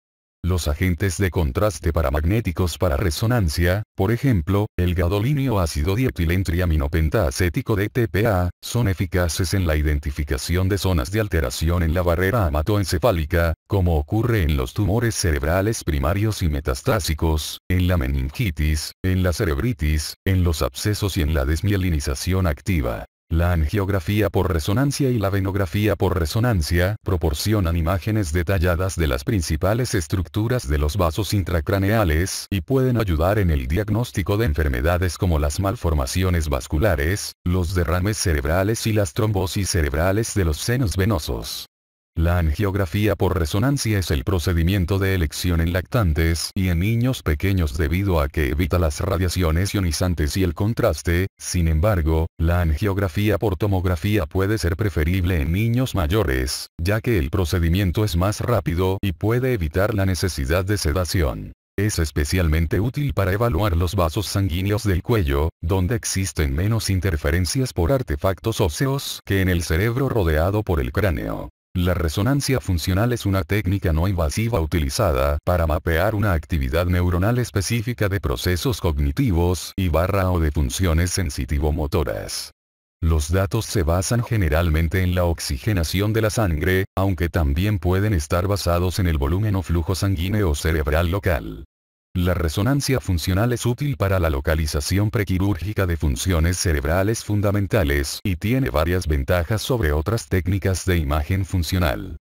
Los agentes de contraste paramagnéticos para resonancia, por ejemplo, el gadolinio ácido dietilentriaminopentaacético de TPA, son eficaces en la identificación de zonas de alteración en la barrera hematoencefálica, como ocurre en los tumores cerebrales primarios y metastásicos, en la meningitis, en la cerebritis, en los abscesos y en la desmielinización activa. La angiografía por resonancia y la venografía por resonancia proporcionan imágenes detalladas de las principales estructuras de los vasos intracraneales y pueden ayudar en el diagnóstico de enfermedades como las malformaciones vasculares, los derrames cerebrales y las trombosis cerebrales de los senos venosos. La angiografía por resonancia es el procedimiento de elección en lactantes y en niños pequeños debido a que evita las radiaciones ionizantes y el contraste, sin embargo, la angiografía por tomografía puede ser preferible en niños mayores, ya que el procedimiento es más rápido y puede evitar la necesidad de sedación. Es especialmente útil para evaluar los vasos sanguíneos del cuello, donde existen menos interferencias por artefactos óseos que en el cerebro rodeado por el cráneo. La resonancia funcional es una técnica no invasiva utilizada para mapear una actividad neuronal específica de procesos cognitivos y barra o de funciones sensitivo-motoras. Los datos se basan generalmente en la oxigenación de la sangre, aunque también pueden estar basados en el volumen o flujo sanguíneo cerebral local. La resonancia funcional es útil para la localización prequirúrgica de funciones cerebrales fundamentales y tiene varias ventajas sobre otras técnicas de imagen funcional.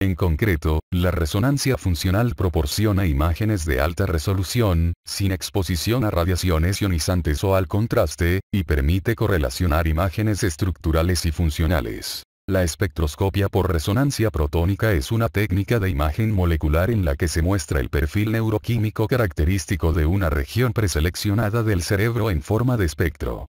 En concreto, la resonancia funcional proporciona imágenes de alta resolución, sin exposición a radiaciones ionizantes o al contraste, y permite correlacionar imágenes estructurales y funcionales. La espectroscopia por resonancia protónica es una técnica de imagen molecular en la que se muestra el perfil neuroquímico característico de una región preseleccionada del cerebro en forma de espectro.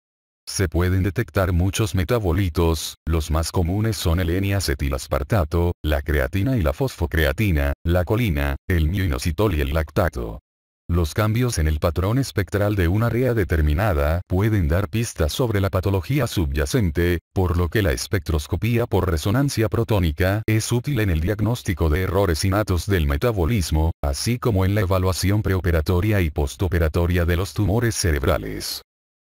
Se pueden detectar muchos metabolitos, los más comunes son el eniacetilaspartato, la creatina y la fosfocreatina, la colina, el mioinositol y el lactato. Los cambios en el patrón espectral de una área determinada pueden dar pistas sobre la patología subyacente, por lo que la espectroscopía por resonancia protónica es útil en el diagnóstico de errores innatos del metabolismo, así como en la evaluación preoperatoria y postoperatoria de los tumores cerebrales.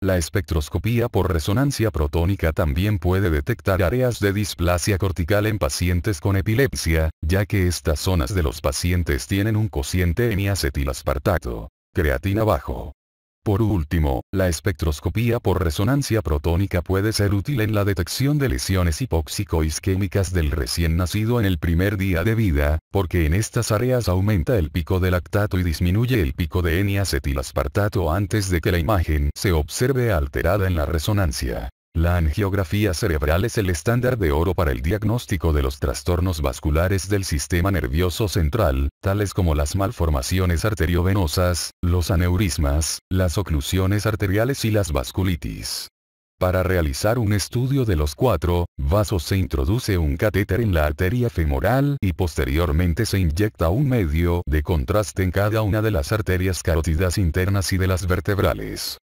La espectroscopía por resonancia protónica también puede detectar áreas de displasia cortical en pacientes con epilepsia, ya que estas zonas de los pacientes tienen un cociente en creatina bajo. Por último, la espectroscopía por resonancia protónica puede ser útil en la detección de lesiones hipóxico-isquémicas del recién nacido en el primer día de vida, porque en estas áreas aumenta el pico de lactato y disminuye el pico de N-acetilaspartato antes de que la imagen se observe alterada en la resonancia. La angiografía cerebral es el estándar de oro para el diagnóstico de los trastornos vasculares del sistema nervioso central, tales como las malformaciones arteriovenosas, los aneurismas, las oclusiones arteriales y las vasculitis. Para realizar un estudio de los cuatro vasos se introduce un catéter en la arteria femoral y posteriormente se inyecta un medio de contraste en cada una de las arterias carótidas internas y de las vertebrales.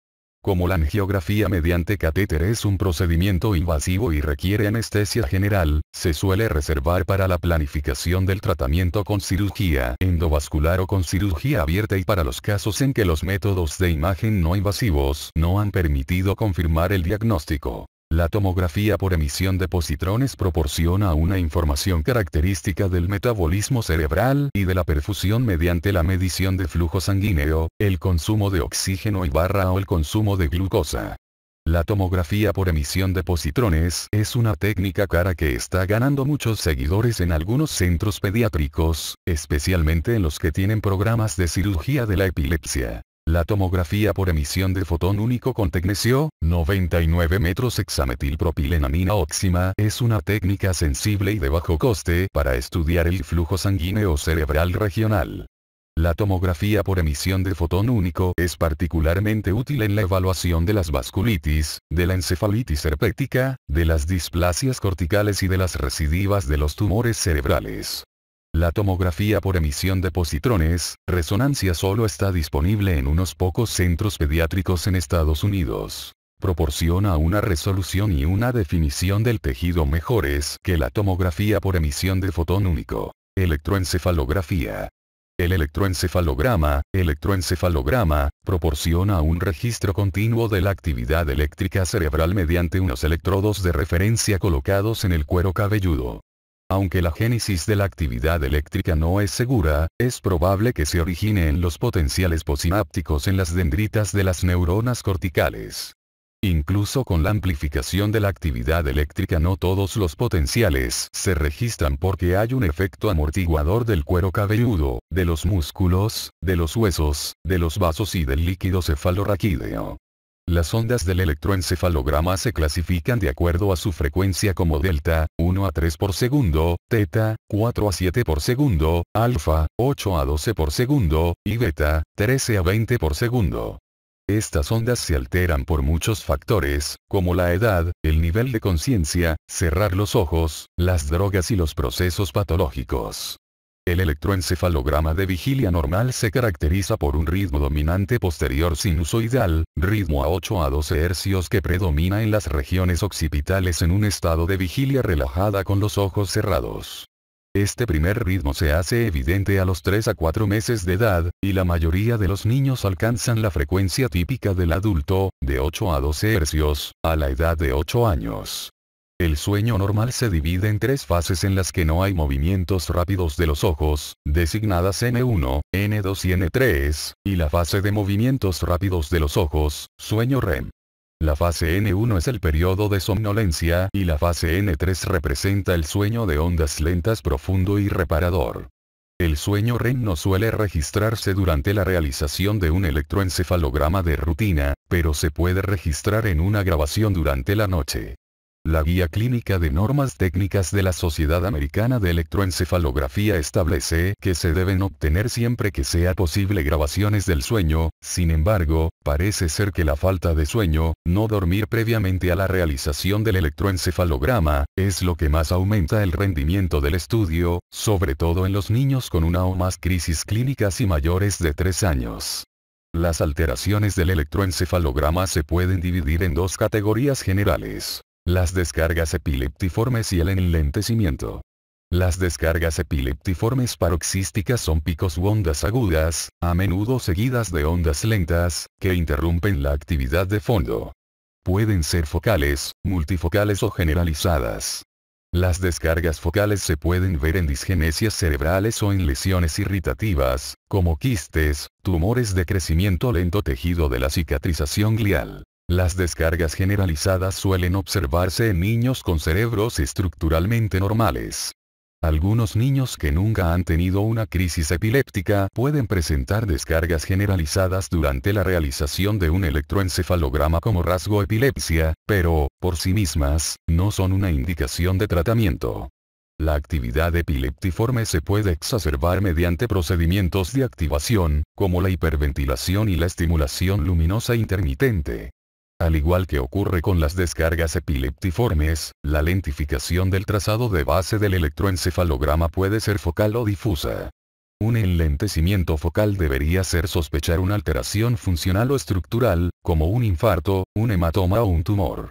Como la angiografía mediante catéter es un procedimiento invasivo y requiere anestesia general, se suele reservar para la planificación del tratamiento con cirugía endovascular o con cirugía abierta y para los casos en que los métodos de imagen no invasivos no han permitido confirmar el diagnóstico. La tomografía por emisión de positrones proporciona una información característica del metabolismo cerebral y de la perfusión mediante la medición de flujo sanguíneo, el consumo de oxígeno y barra o el consumo de glucosa. La tomografía por emisión de positrones es una técnica cara que está ganando muchos seguidores en algunos centros pediátricos, especialmente en los que tienen programas de cirugía de la epilepsia. La tomografía por emisión de fotón único con tecnesio, 99 metros hexametilpropilenamina óxima es una técnica sensible y de bajo coste para estudiar el flujo sanguíneo cerebral regional. La tomografía por emisión de fotón único es particularmente útil en la evaluación de las vasculitis, de la encefalitis herpética, de las displasias corticales y de las recidivas de los tumores cerebrales. La tomografía por emisión de positrones, resonancia solo está disponible en unos pocos centros pediátricos en Estados Unidos. Proporciona una resolución y una definición del tejido mejores que la tomografía por emisión de fotón único. Electroencefalografía. El electroencefalograma, electroencefalograma, proporciona un registro continuo de la actividad eléctrica cerebral mediante unos electrodos de referencia colocados en el cuero cabelludo. Aunque la génesis de la actividad eléctrica no es segura, es probable que se origine en los potenciales posinápticos en las dendritas de las neuronas corticales. Incluso con la amplificación de la actividad eléctrica no todos los potenciales se registran porque hay un efecto amortiguador del cuero cabelludo, de los músculos, de los huesos, de los vasos y del líquido cefalorraquídeo. Las ondas del electroencefalograma se clasifican de acuerdo a su frecuencia como delta, 1 a 3 por segundo, teta, 4 a 7 por segundo, alfa, 8 a 12 por segundo, y beta, 13 a 20 por segundo. Estas ondas se alteran por muchos factores, como la edad, el nivel de conciencia, cerrar los ojos, las drogas y los procesos patológicos. El electroencefalograma de vigilia normal se caracteriza por un ritmo dominante posterior sinusoidal, ritmo a 8 a 12 hercios que predomina en las regiones occipitales en un estado de vigilia relajada con los ojos cerrados. Este primer ritmo se hace evidente a los 3 a 4 meses de edad, y la mayoría de los niños alcanzan la frecuencia típica del adulto, de 8 a 12 hercios, a la edad de 8 años. El sueño normal se divide en tres fases en las que no hay movimientos rápidos de los ojos, designadas N1, N2 y N3, y la fase de movimientos rápidos de los ojos, sueño REM. La fase N1 es el periodo de somnolencia y la fase N3 representa el sueño de ondas lentas profundo y reparador. El sueño REM no suele registrarse durante la realización de un electroencefalograma de rutina, pero se puede registrar en una grabación durante la noche. La Guía Clínica de Normas Técnicas de la Sociedad Americana de Electroencefalografía establece que se deben obtener siempre que sea posible grabaciones del sueño, sin embargo, parece ser que la falta de sueño, no dormir previamente a la realización del electroencefalograma, es lo que más aumenta el rendimiento del estudio, sobre todo en los niños con una o más crisis clínicas y mayores de 3 años. Las alteraciones del electroencefalograma se pueden dividir en dos categorías generales. Las descargas epileptiformes y el enlentecimiento. Las descargas epileptiformes paroxísticas son picos u ondas agudas, a menudo seguidas de ondas lentas, que interrumpen la actividad de fondo. Pueden ser focales, multifocales o generalizadas. Las descargas focales se pueden ver en disgenesias cerebrales o en lesiones irritativas, como quistes, tumores de crecimiento lento tejido de la cicatrización glial. Las descargas generalizadas suelen observarse en niños con cerebros estructuralmente normales. Algunos niños que nunca han tenido una crisis epiléptica pueden presentar descargas generalizadas durante la realización de un electroencefalograma como rasgo epilepsia, pero, por sí mismas, no son una indicación de tratamiento. La actividad epileptiforme se puede exacerbar mediante procedimientos de activación, como la hiperventilación y la estimulación luminosa intermitente. Al igual que ocurre con las descargas epileptiformes, la lentificación del trazado de base del electroencefalograma puede ser focal o difusa. Un enlentecimiento focal debería ser sospechar una alteración funcional o estructural, como un infarto, un hematoma o un tumor.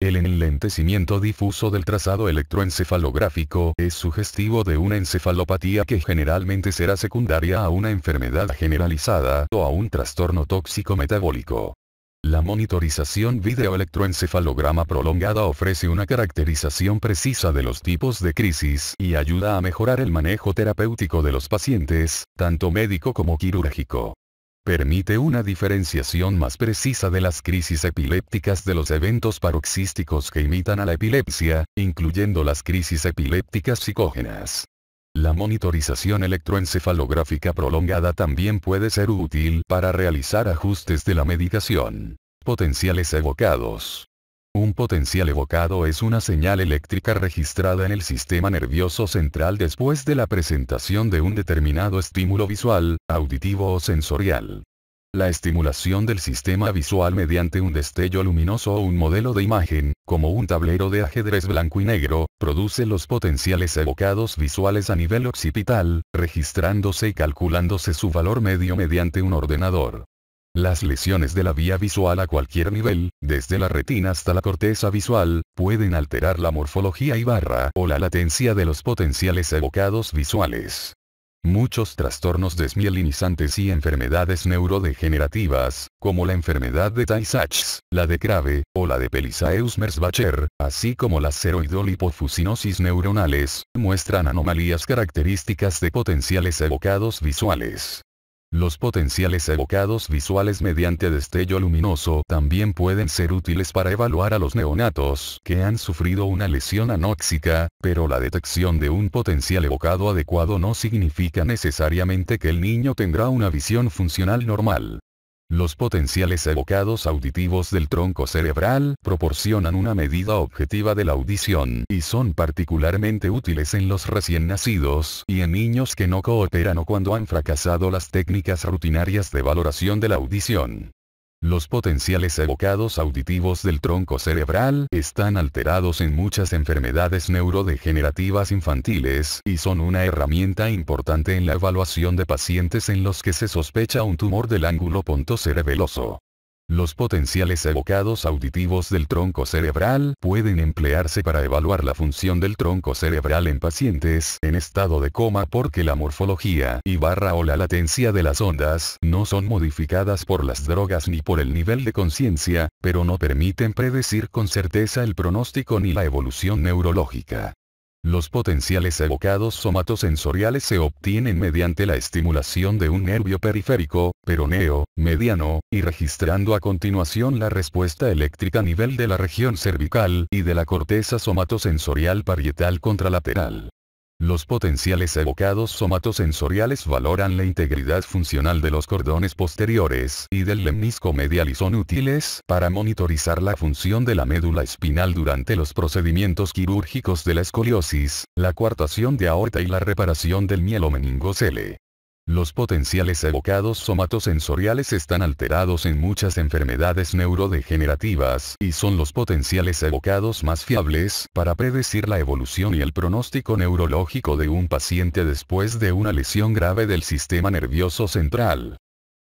El enlentecimiento difuso del trazado electroencefalográfico es sugestivo de una encefalopatía que generalmente será secundaria a una enfermedad generalizada o a un trastorno tóxico metabólico. La monitorización videoelectroencefalograma prolongada ofrece una caracterización precisa de los tipos de crisis y ayuda a mejorar el manejo terapéutico de los pacientes, tanto médico como quirúrgico. Permite una diferenciación más precisa de las crisis epilépticas de los eventos paroxísticos que imitan a la epilepsia, incluyendo las crisis epilépticas psicógenas. La monitorización electroencefalográfica prolongada también puede ser útil para realizar ajustes de la medicación. Potenciales evocados. Un potencial evocado es una señal eléctrica registrada en el sistema nervioso central después de la presentación de un determinado estímulo visual, auditivo o sensorial. La estimulación del sistema visual mediante un destello luminoso o un modelo de imagen, como un tablero de ajedrez blanco y negro, produce los potenciales evocados visuales a nivel occipital, registrándose y calculándose su valor medio mediante un ordenador. Las lesiones de la vía visual a cualquier nivel, desde la retina hasta la corteza visual, pueden alterar la morfología y barra o la latencia de los potenciales evocados visuales. Muchos trastornos desmielinizantes y enfermedades neurodegenerativas, como la enfermedad de tay la de Crave, o la de Pelizaeus-Merzbacher, así como las ceroidolipofusinosis neuronales, muestran anomalías características de potenciales evocados visuales. Los potenciales evocados visuales mediante destello luminoso también pueden ser útiles para evaluar a los neonatos que han sufrido una lesión anóxica, pero la detección de un potencial evocado adecuado no significa necesariamente que el niño tendrá una visión funcional normal. Los potenciales evocados auditivos del tronco cerebral proporcionan una medida objetiva de la audición y son particularmente útiles en los recién nacidos y en niños que no cooperan o cuando han fracasado las técnicas rutinarias de valoración de la audición. Los potenciales evocados auditivos del tronco cerebral están alterados en muchas enfermedades neurodegenerativas infantiles y son una herramienta importante en la evaluación de pacientes en los que se sospecha un tumor del ángulo pontocerebeloso. Los potenciales evocados auditivos del tronco cerebral pueden emplearse para evaluar la función del tronco cerebral en pacientes en estado de coma porque la morfología y barra o la latencia de las ondas no son modificadas por las drogas ni por el nivel de conciencia, pero no permiten predecir con certeza el pronóstico ni la evolución neurológica. Los potenciales evocados somatosensoriales se obtienen mediante la estimulación de un nervio periférico, peroneo, mediano, y registrando a continuación la respuesta eléctrica a nivel de la región cervical y de la corteza somatosensorial parietal contralateral. Los potenciales evocados somatosensoriales valoran la integridad funcional de los cordones posteriores y del lemnisco medial y son útiles para monitorizar la función de la médula espinal durante los procedimientos quirúrgicos de la escoliosis, la coartación de aorta y la reparación del mielomeningocele. Los potenciales evocados somatosensoriales están alterados en muchas enfermedades neurodegenerativas y son los potenciales evocados más fiables para predecir la evolución y el pronóstico neurológico de un paciente después de una lesión grave del sistema nervioso central.